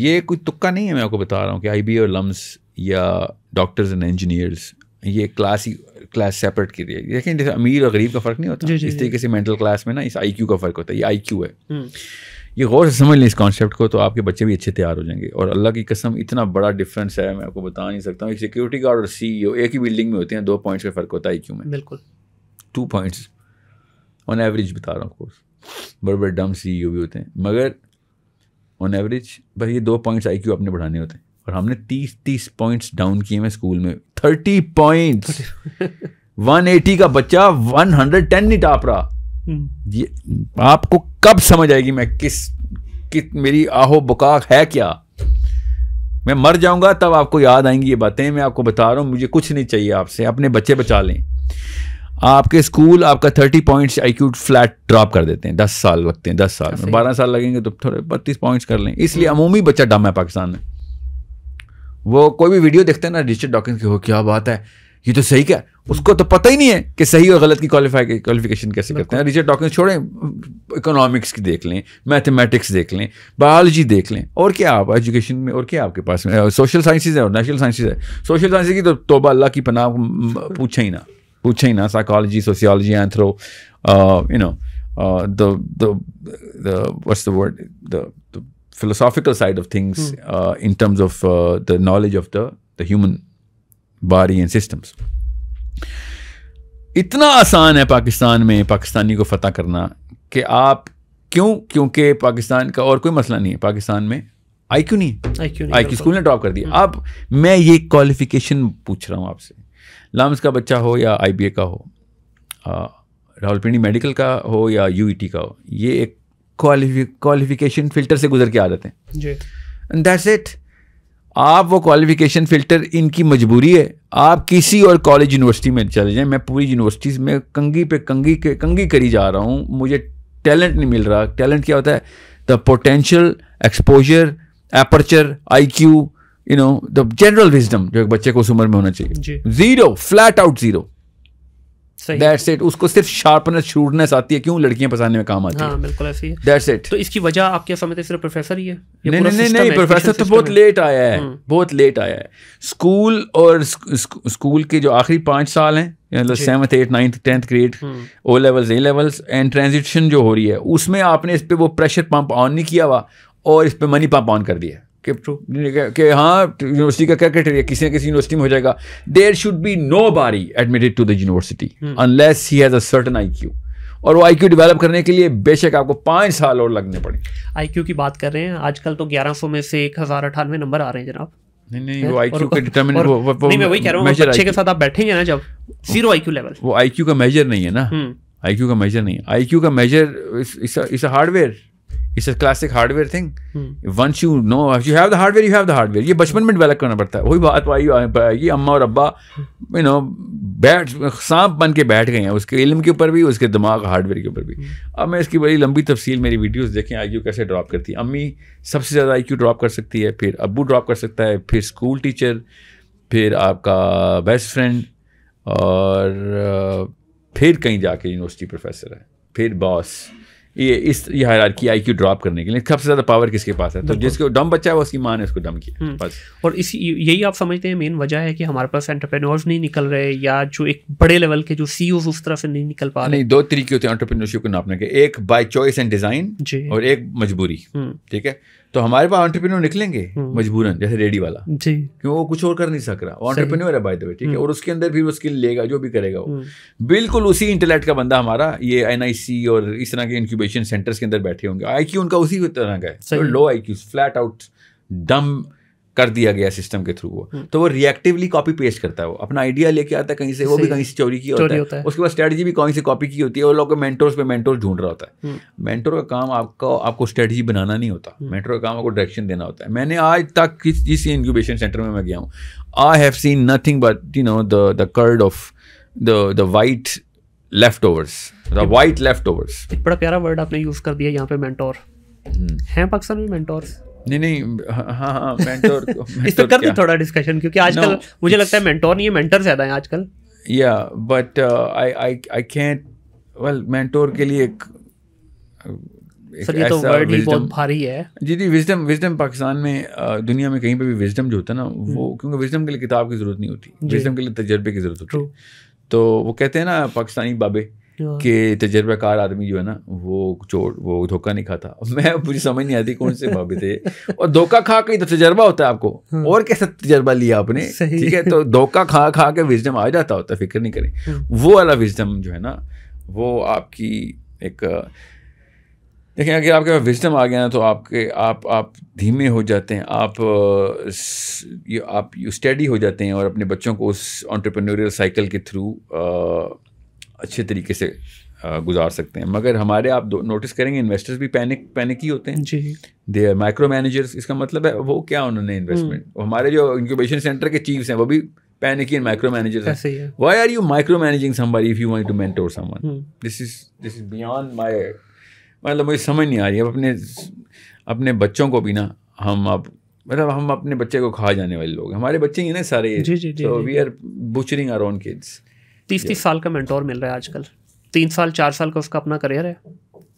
ये कोई तुक्का नहीं है मैं आपको बता रहा हूँ कि आई बी e और लम्स या डॉक्टर्स एंड इंजीनियर्स ये क्लास ही क्लास सेपरेट की रही लेकिन जैसे अमीर और गरीब का फ़र्क नहीं होता जी, जी, इस तरीके से मेंटल क्लास में ना इस आईक्यू का फ़र्क होता है ये आईक्यू है हम्म। ये गौर से समझ लें इस कॉन्सेप्ट को तो आपके बच्चे भी अच्छे तैयार हो जाएंगे और अल्लाह की कसम इतना बड़ा डिफरेंस है मैं आपको बता नहीं सकता हूँ एक सिक्योरिटी गार्ड और सी e एक ही बिल्डिंग में होते हैं दो पॉइंट्स का फ़र्क होता है आई में बिल्कुल टू पॉइंट्स ऑन एवरेज बता रहा हूँ कोर्स बड़े बड़े डम सी भी होते हैं मगर ऑन एवरेज बस ये दो पॉइंट्स आई क्यू अपने बढ़ाने होते हैं और हमने तीस तीस पॉइंट्स डाउन किए हैं स्कूल में थर्टी पॉइंट्स वन एटी का बच्चा वन हंड्रेड टेन नहीं टाप रहा हम्म। ये आपको कब समझ आएगी मैं किस कित मेरी आहो बका है क्या मैं मर जाऊंगा तब आपको याद आएंगी ये बातें मैं आपको बता रहा हूँ मुझे कुछ नहीं चाहिए आपसे अपने बच्चे बचा लें आपके स्कूल आपका thirty points I Q flat drop कर देते हैं दस साल लगते हैं दस साल में बारह साल लगेंगे तो थोड़े बत्तीस पॉइंट्स कर लें इसलिए हम्म। अमूमी बच्चा डम है पाकिस्तान में वो कोई भी वीडियो देखते हैं ना रिचर्ड डॉकिंस की हो क्या बात है ये तो सही क्या उसको तो पता ही नहीं है कि सही और गलत की क्वालिफाई क्वालिफिकेशन कैसे करते हैं रिचर्ड डॉकिंस छोड़ें इकोनॉमिक्स की देख लें मैथमेटिक्स देख लें बायोलॉजी देख लें और क्या आप एजुकेशन में और क्या आपके पास में सोशल साइंसिस है और नेशनल साइंसिस है सोशल साइंसिस की तो तोबा अल्लाह की पनाह पूछा ही ना पूछे ही ना psychology sociology anthro you know the the what's the word the of side of things mm. uh, in terms of uh, the knowledge of इतना आसान है पाकिस्तान में पाकिस्तानी को फतेह करना कि आप क्यों क्योंकि पाकिस्तान का और कोई मसला नहीं है पाकिस्तान में आई क्यू नहीं आई क्यू स्कूल ने टॉप कर दिया hmm. अब मैं ये क्वालिफिकेशन पूछ रहा हूँ आपसे लाम्स का बच्चा हो या आई का हो रावलपिंडी मेडिकल का हो या यू e का हो ये एक क्वालिफिकेशन फिल्टर से गुजर के आ जाते हैं दैट्स इट आप वो क्वालिफिकेशन फिल्टर इनकी मजबूरी है आप किसी और कॉलेज यूनिवर्सिटी में चले जाएं मैं पूरी यूनिवर्सिटीज़ में कंगी पे कंगी के कंगी करी जा रहा हूँ मुझे टैलेंट नहीं मिल रहा टैलेंट क्या होता है the potential exposure aperture I Q you know the general wisdom जो एक बच्चे को उस उम्र में होना चाहिए zero flat out zero that's it उसको सिर्फ शार्पनेस शूडनेस आती है क्यों लड़कियां फसाने में काम आती हाँ, है बिल्कुल ऐसी है दैट्स इट तो इसकी वजह आप क्या समझते सिर्फ प्रोफेसर ही है नहीं नहीं नहीं प्रोफेसर तो बहुत लेट आया है हम्म। बहुत लेट आया है स्कूल और स्कूल के जो आखिरी पांच साल हैं मतलब seventh eight ninth tenth grade O levels A levels and transition जो हो रही है उसमें आपने इस पर वो प्रेशर पंप ऑन नहीं किया हुआ और इस पर मनी पंप ऑन कर दिया के कि हाँ यूनिवर्सिटी का क्या क्राइटेरिया किसी ना किसी यूनिवर्सिटी में हो जाएगा there should be nobody admitted to the university unless he has a certain I Q और वो आई क्यू डेवलप करने के लिए बेशक आपको पाँच साल और लगने पड़े आई क्यू की बात कर रहे हैं आजकल तो ग्यारह सौ में से एक हज़ार अठानवे नंबर आ रहे हैं जनाब नहीं नहीं वो आईक्यू का डिटरमिन वो, वो, वो नहीं मैं वही कह रहा हूँ बच्चे के साथ आप बैठेंगे ना जब जीरो आईक्यू लेवल वो आईक्यू का मेजर नहीं है ना आई हम्म। क्यू का मेजर नहीं है आई क्यू का मेजर इस इस hardware it's a classic hardware thing once you know you have the hardware you have the hardware ये बचपन में डेवलप करना पड़ता है वही बात आई ये अम्मा और अब्बा यू नो बैठ सांप बन के बैठ गए हैं उसके इल्म के ऊपर भी उसके दिमाग हार्डवेयर के ऊपर भी hmm. अब मैं इसकी बड़ी लंबी तफसील मेरी वीडियोस देखें आई कैसे ड्रॉप करती है अम्मी सबसे ज़्यादा आई ड्रॉप कर सकती है फिर अबू ड्रॉप कर सकता है फिर स्कूल टीचर फिर आपका बेस्ट फ्रेंड और फिर कहीं जाके यूनिवर्सिटी प्रोफेसर है फिर बॉस ये इस ये हर हायरार्की आईक्यू ड्रॉप करने के लिए सबसे ज्यादा पावर किसके पास है तो जिसको डम बच्चा है वो उसकी माँ ने उसको डम किया हम्म। बस और इसी यही आप समझते हैं मेन वजह है कि हमारे पास एंटरप्रेन्योर्स नहीं निकल रहे या जो एक बड़े लेवल के जो सी उस तरह से नहीं निकल पा रहे नहीं दो तरीके होते हैं एंटरप्रेन्योरशिप को नापने के एक बाई चॉइस एंड डिजाइन और एक मजबूरी हम्म। ठीक है तो हमारे पास ऑन्टरप्रीनियोर निकलेंगे हम्म। मजबूरन जैसे रेडी वाला जी क्यों वो कुछ और कर नहीं सक रहा वो ऑन्टरप्रीनियोर है बाय ठीक है हम्म। और उसके अंदर भी वो स्किल लेगा जो भी करेगा वो हम्म। बिल्कुल उसी इंटरनेट का बंदा हमारा ये एनआईसी और इस तरह के इनक्यूबेशन सेंटर्स के अंदर बैठे होंगे आईक्यू उनका उसी तरह का है लो आईक्यू फ्लैट आउट डम कर दिया गया सिस्टम के थ्रू वो हम्म। तो वो रिएक्टिवली कॉपी पेस्ट करता है वो अपना आइडिया लेके आता है कहीं से वो भी कहीं से चोरी की होता, है।, होता है उसके बाद स्ट्रेटजी भी कहीं से कॉपी की होती है वो लोग मेंटोर्स पे मेंटोर ढूंढ रहा होता है मेंटोर हम्म। का काम आपका आपको स्ट्रेटजी बनाना नहीं होता मेंटोर हम्म। का काम आपको डायरेक्शन देना होता है मैंने आज तक किस जिस इंक्यूबेशन सेंटर में मैं गया हूँ I have seen nothing but you know the the curd of the white leftovers the white leftovers बड़ा प्यारा वर्ड आपने यूज कर दिया यहाँ पे मेंटोर हैं पाकिस्तान में मेंटोर्स नहीं नहीं हाँ हाँ मेंटोर, हाँ, मेंटोर *laughs* इस पर तो कर दो थोड़ा डिस्कशन क्योंकि आजकल no, मुझे लगता है मेंटोर नहीं है मेंटर ज़्यादा है आजकल या but I I I can't well mentor के लिए एक सर ये तो वर्ड ही बहुत भारी है जी जी विजडम विजडम पाकिस्तान में uh, दुनिया में कहीं पे भी विजडम जो होता है ना हम्म। वो क्योंकि विजडम के लिए किताब की ज़रूरत नहीं होती विजडम के लिए तजर्बे की ज़रूरत होती है तो वो कहते हैं ना पाकिस्तानी बाबे कि तजर्बाकार आदमी जो है ना वो चोर वो धोखा नहीं खाता मैं मुझे समझ नहीं आती कौन से भाभी थे और धोखा खा के तो तजर्बा होता है आपको हाँ। और कैसा तजर्बा लिया आपने ठीक है तो धोखा खा खा के विजडम आ जाता होता है फिक्र नहीं करें हाँ। वो वाला विजडम जो है ना वो आपकी एक देखें अगर आपके पास विजडम आ गया ना तो आपके आप आप धीमे हो जाते हैं आप आप स्टडी हो जाते हैं और अपने बच्चों को उस ऑन्टरप्रेन्योरियल साइकिल के थ्रू अच्छे तरीके से गुजार सकते हैं मगर हमारे आप नोटिस करेंगे इन्वेस्टर्स भी पैनिक पैनिक ही होते हैं जी दे माइक्रो मैनेजर्स इसका मतलब है वो क्या उन्होंने इन्वेस्टमेंट हम्म। हमारे जो इंक्यूबेशन सेंटर के चीफ्स हैं वो भी panic and micro managers why are you micro managing somebody if you want to mentor someone this is this is beyond my मतलब मुझे समझ नहीं आ रही अब अपने अपने बच्चों को भी ना हम अब मतलब हम अपने बच्चे को खा जाने वाले लोग हमारे बच्चे ही ना सारे जी जी जी we are butchering our own kids तीस तीस साल का मेंटोर मिल रहा है आजकल तीन साल चार साल का उसका अपना करियर है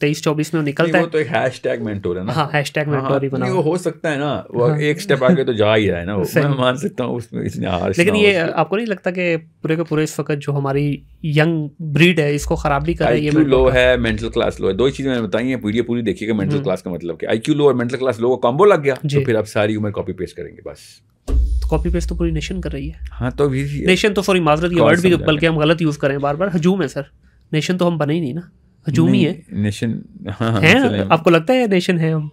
तेईस चौबीस में निकलता है तो एक हैशटैग मेंटोर है ना हाँ हैशटैग हाँ, मेंटोर ही हाँ, बना वो हो सकता है ना वो हाँ, एक स्टेप आगे तो जा ही रहा है ना वो *laughs* मैं मान सकता हूँ उसमें इसने हार लेकिन ये आपको नहीं लगता कि पूरे के पूरे इस वक्त जो हमारी यंग ब्रीड है इसको खराब भी कर रही है लो है मेंटल क्लास लो है दो ही चीज़ें मैंने बताई है पूरी पूरी देखिएगा मेंटल हम्म। क्लास का मतलब आई क्यू लो और मेंटल क्लास लो का कॉम्बो लग गया तो फिर आप सारी उम्र कॉपी पेस्ट करेंगे बस कॉपी तो पेस्ट तो पूरी नेशन कर रही है हाँ तो भी नेशन तो सॉरी माजरत ये वर्ड भी बल्कि हम गलत यूज़ करें बार बार हजूम है सर नेशन तो हम बने ही नहीं ना हजूमी है नेशन *laughs* हाँ, हैं आपको लगता है नेशन है हम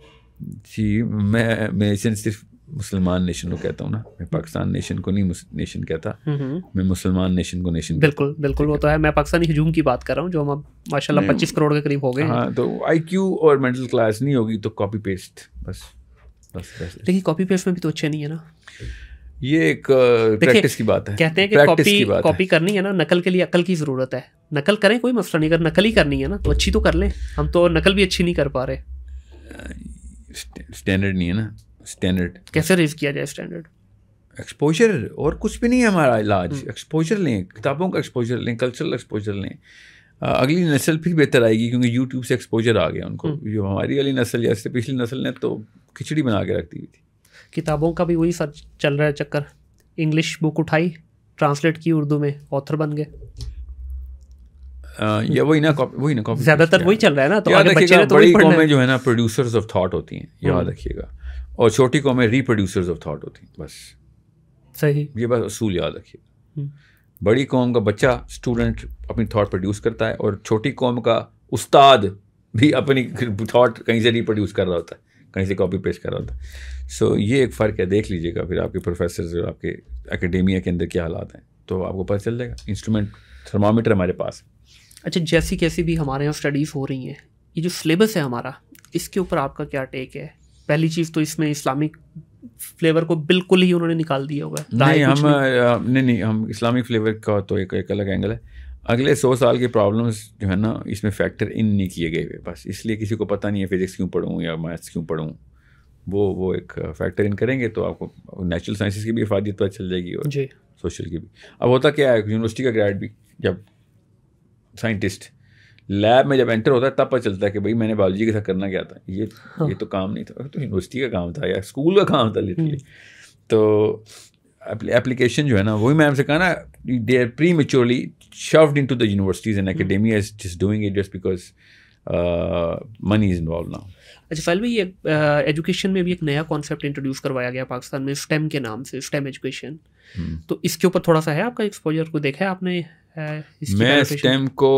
जी मैं मैं नेशन सिर्फ मुसलमान नेशन को कहता हूँ ना मैं पाकिस्तान नेशन को नहीं नेशन कहता हम्म, हम्म। मैं मुसलमान नेशन को नेशन बिल्कुल बिल्कुल वो तो है मैं पाकिस्तानी हजूम की बात कर रहा हूँ जो हम अब माशाल्लाह पच्चीस करोड़ के करीब हो गए हाँ तो आईक्यू और मेंटल क्लास नहीं होगी तो कॉपी पेस्ट बस बस लेकिन कॉपी पेस्ट में भी तो अच्छे नहीं है ना ये एक प्रैक्टिस की बात है कहते हैं कि कॉपी कॉपी करनी है ना नकल के लिए अकल की ज़रूरत है नकल करें कोई मसला नहीं अगर नकल ही करनी है ना तो अच्छी तो कर लें हम तो नकल भी अच्छी नहीं कर पा रहे स्टैंडर्ड नहीं है ना स्टैंडर्ड कैसे रेज किया जाए स्टैंडर्ड एक्सपोजर और कुछ भी नहीं है हमारा इलाज एक्सपोजर हम्म। लें किताबों का एक्सपोजर लें कल्चरल एक्सपोजर लें अगली नस्ल फिर बेहतर आएगी क्योंकि यूट्यूब से एक्सपोजर आ गया उनको हम्म। जो हमारी वाली नस्ल जैसे पिछली नस्ल ने तो खिचड़ी बना के रखती हुई थी किताबों का भी वही सर्च चल रहा है चक्कर इंग्लिश बुक उठाई ट्रांसलेट की उर्दू में ऑथर बन गए या वही ना कॉपी वही ना कॉपी ज्यादातर वही चल रहा है ना तो याद रखिएगा तो बड़ी कॉमें जो है ना प्रोड्यूसर्स ऑफ थॉट होती हैं हम्म। याद रखिएगा और छोटी कॉमें रीप्रोड्यूसर्स ऑफ थॉट होती हैं बस सही ये बस असूल याद रखिएगा हम्म। बड़ी कॉम का बच्चा स्टूडेंट अपनी थॉट प्रोड्यूस करता है और छोटी कॉम का उस्ताद भी अपनी थॉट कहीं से रिप्रोड्यूस कर रहा होता है कहीं से कॉपी पेस्ट कर रहा होता है सो so, ये एक फ़र्क है देख लीजिएगा फिर आपके प्रोफेसर और आपके एकेडेमिया के अंदर क्या हालात हैं तो आपको पता चल जाएगा इंस्ट्रूमेंट थर्मामीटर हमारे पास अच्छा जैसी कैसी भी हमारे यहाँ स्टडीज़ हो रही हैं ये जो सिलेबस है हमारा इसके ऊपर आपका क्या टेक है पहली चीज़ तो इसमें इस्लामिक फ्लेवर को बिल्कुल ही उन्होंने निकाल दिया होगा नहीं हम नहीं।, नहीं नहीं हम इस्लामिक फ्लेवर का तो एक एक अलग एंगल है अगले सौ साल की प्रॉब्लम्स जो है ना इसमें फैक्टर इन नहीं किए गए हुए बस इसलिए किसी को पता नहीं है फिजिक्स क्यों पढ़ूँ या मैथ्स क्यों पढ़ूँ वो वो एक फैक्टर इन करेंगे तो आपको नेचुरल साइंसिस की भी अफादियत तो पता चल जाएगी और जी सोशल की भी अब होता क्या है यूनिवर्सिटी का ग्रेड भी जब साइंटिस्ट लैब में जब एंटर होता है तब पता चलता है कि भाई मैंने बायोलॉजी के साथ करना क्या था ये हाँ। ये तो काम नहीं था तो यूनिवर्सिटी का काम था या स्कूल का काम था लिटरली हम्म। तो एप्लीकेशन जो है ना वही मैम से कहा ना they are prematurely shoved into the universities and academy is just doing it just because money is involve now अच्छा फाइल भाई ये एजुकेशन में भी एक नया कॉन्सेप्ट इंट्रोड्यूस करवाया गया पाकिस्तान में स्टेम के नाम से स्टेम हम्म। एजुकेशन तो इसके ऊपर थोड़ा सा है आपका एक्सपोजर को देखा है आपने मैं स्टेम को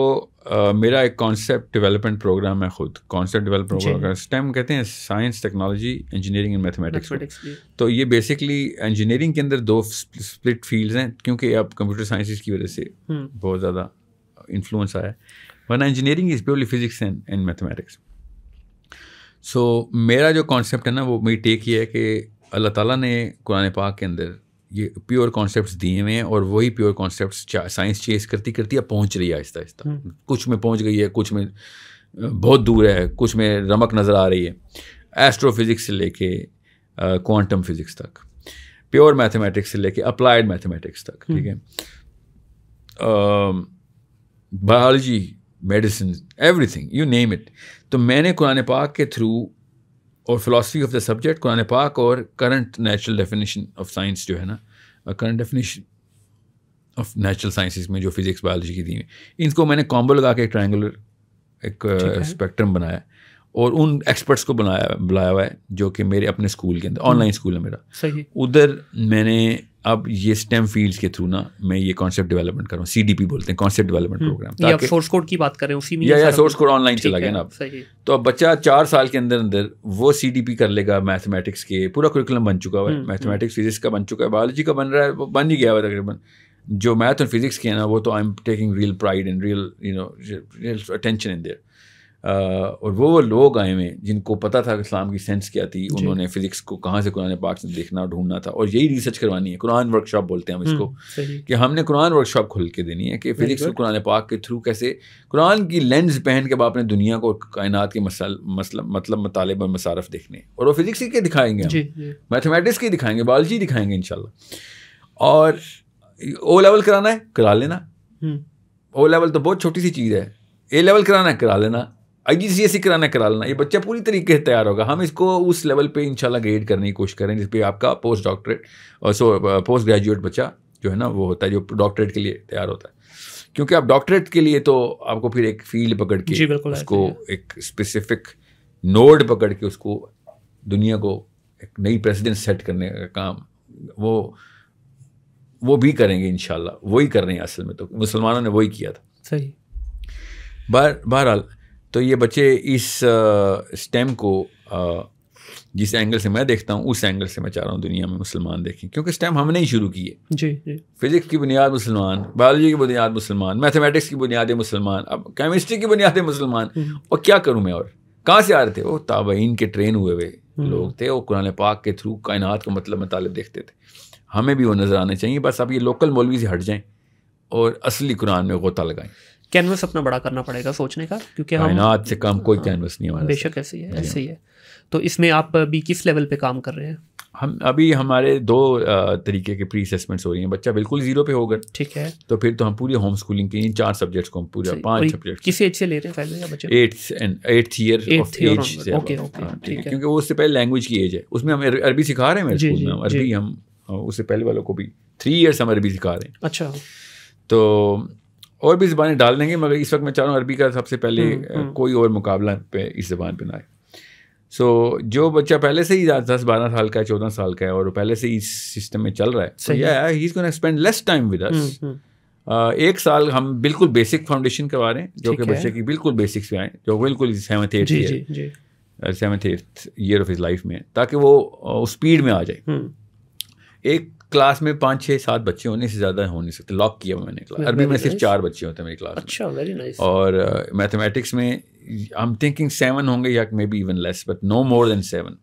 आ, मेरा एक कॉन्सेप्ट डेवलपमेंट प्रोग्राम है खुद कॉन्सेप्ट डेवलपमेंट प्रोग्राम स्टेम कहते हैं science technology engineering and mathematics तो ये बेसिकली इंजीनियरिंग के अंदर दो स्प्लिट फील्ड्स हैं क्योंकि अब कंप्यूटर साइंसिस की वजह से हम्म। बहुत ज़्यादा इन्फ्लुएंस आया वरना engineering is purely physics and mathematics so so, मेरा जो कॉन्सेप्ट है ना वो मेरी टेक ये है कि अल्लाह ताला ने कुरान पाक के अंदर ये प्योर कॉन्सेप्ट दिए हुए हैं और वही प्योर कॉन्सेप्ट साइंस चेस करती करती अब पहुँच रही है आहिस्ता आहिस्ता हम्म। कुछ में पहुँच गई है कुछ में बहुत दूर है कुछ में रमक नज़र आ रही है एस्ट्रोफिज़िक्स से लेके क्वांटम फिज़िक्स तक प्योर मैथमेटिक्स से लेके अप्लाइड मैथमेटिक्स तक ठीक हम्म। है biology medicine everything you name it तो मैंने कुरान पाक के थ्रू और philosophy of the subject Quran पाक और current natural definition of science जो है ना current definition of natural sciences में जो फिज़िक्स बायोलॉजी की दी है इनको मैंने कॉम्बो लगा के एक ट्रायंगुलर एक स्पेक्ट्रम बनाया और उन एक्सपर्ट्स को बुलाया बुलाया हुआ है जो कि मेरे अपने स्कूल के अंदर ऑनलाइन स्कूल है मेरा सही उधर मैंने अब ये स्टेम फील्ड्स के थ्रू ना मैं ये कॉन्सेप्ट डेवलपमेंट कर रहा हूँ सी बोलते हैं concept development program source code की बात करें उसी में या, या सोर्स कोड ऑनलाइन चला गया ना अब तो अब बच्चा चार साल के अंदर अंदर वो सी कर लेगा मैथमेटिक्स के पूरा करिकुलम बन चुका हुआ है मैथमेटिक्स हम्म, हम्म। फिजिक्स का बन चुका है बायोलॉजी का बन रहा है वो बन ही गया हुआ तकरीबन जो मैथ और फिजिक्स के हैं ना वो तो I am taking real pride and real you know real attention in there और वो वो लोग आए हुए जिनको पता था इस्लाम की सेंस क्या थी उन्होंने फिज़िक्स को कहाँ से कुरान पाक से देखना ढूंढना था और यही रिसर्च करवानी है कुरान वर्कशॉप बोलते हैं हम इसको हम्म, कि हमने कुरान वर्कशॉप खोल के देनी है कि फिज़िक्स और कुरान पाक के थ्रू कैसे कुरान की लेंस पहन के आपने दुनिया को कायनात के मसल मतलब मतलब और मसारफ देखने और वो फिज़िक्स ही के दिखाएंगे मैथमेटिक्स के दिखाएंगे बायोलॉजी दिखाएंगे इन और ओ लेवल कराना है करा लेना ओ हम्म। लेवल तो बहुत छोटी सी चीज़ है ए लेवल कराना है करा लेना जी सी कराना करा लेना ये बच्चा पूरी तरीके से तैयार होगा हम इसको उस लेवल पे इंशाल्लाह ग्रेड करने की कोशिश करें जिस पर आपका post doctorate so post graduate बच्चा जो है ना वो होता है जो डॉक्टरेट के लिए तैयार होता है क्योंकि आप डॉक्टरेट के लिए तो आपको फिर एक फील्ड पकड़ के उसको एक स्पेसिफिक नोड पकड़ के उसको दुनिया को एक नई प्रेसिडेंट सेट करने का काम वो वो भी करेंगे इन वही कर रहे हैं असल में तो मुसलमानों ने वही किया था सही बहरहाल बार, तो ये बच्चे इस स्टेम को जिस एंगल से मैं देखता हूँ उस एंगल से मैं चाह रहा हूँ दुनिया में मुसलमान देखें क्योंकि स्टेम हमने ही शुरू की है जी जी फिजिक्स की बुनियाद मुसलमान बायोलॉजी की बुनियाद मुसलमान मैथमेटिक्स की बुनियाद मुसलमान अब केमिस्ट्री की बुनियाद मुसलमान हम्म। और क्या करूँ मैं और कहाँ से आ रहे थे वो ताबईन के ट्रेन हुए हुए हम्म। लोग थे वो कुरान पाक के थ्रू कायनात को मतलब मतलब देखते थे हमें भी वो नज़र आने चाहिए बस आप ये लोकल मौलवी से हट जाएँ और असली कुरान में गोता लगाएं कैनवस अपना बड़ा करना पड़ेगा सोचने का क्योंकि हम आज से काम कोई कैनवस नहीं हमारा बेशक ऐसे ही है ऐसे ही है तो इसमें आप अभी किस लेवल पे काम कर रहे हैं हम अभी हमारे दो तरीके के प्री असेसमेंट्स हो रही हैं बच्चा बिल्कुल जीरो पे होगा ठीक है तो फिर तो हम पूरी होम स्कूलिंग के इन चार सब्जेक्ट्स को हम पूरा पांच सब्जेक्ट किस एज से ले रहे हैं पहले बच्चे eighth and year of age से ओके हाँ, ओके क्योंकि वो उससे पहले लैंग्वेज की एज है उसमें हम अरबी सिखा रहे हैं स्कूल में अरबी हम उससे पहले वालों को भी थ्री ईयर्स हम अरबी सिखा रहे हैं अच्छा तो और भी ज़बानें डाल देंगे मगर इस वक्त मैं चाह रहा हूँ अरबी का सबसे पहले हम्म, हम्म। कोई और मुकाबला पे इस ज़बान पर ना आए सो so, जो बच्चा पहले से ही दस बारह साल का है चौदह साल का है और पहले से ही इस सिस्टम में चल रहा है he is spend less time with us एक साल हम बिल्कुल बेसिक फाउंडेशन करवा रहे हैं जो कि बच्चे की बिल्कुल बेसिक्स में आए जो बिल्कुल year year of his life में ताकि वो उस स्पीड में आ जाए हम्म। एक क्लास में पाँच छः सात बच्चे होने से ज़्यादा हो नहीं सकते लॉक किया मैंने क्लास अरबी में सिर्फ चार बच्चे होते हैं मेरी क्लास अच्छा वेरी नाइस और मैथमेटिक्स में आई एम थिंकिंग सेवन होंगे या maybe even less but no more than seven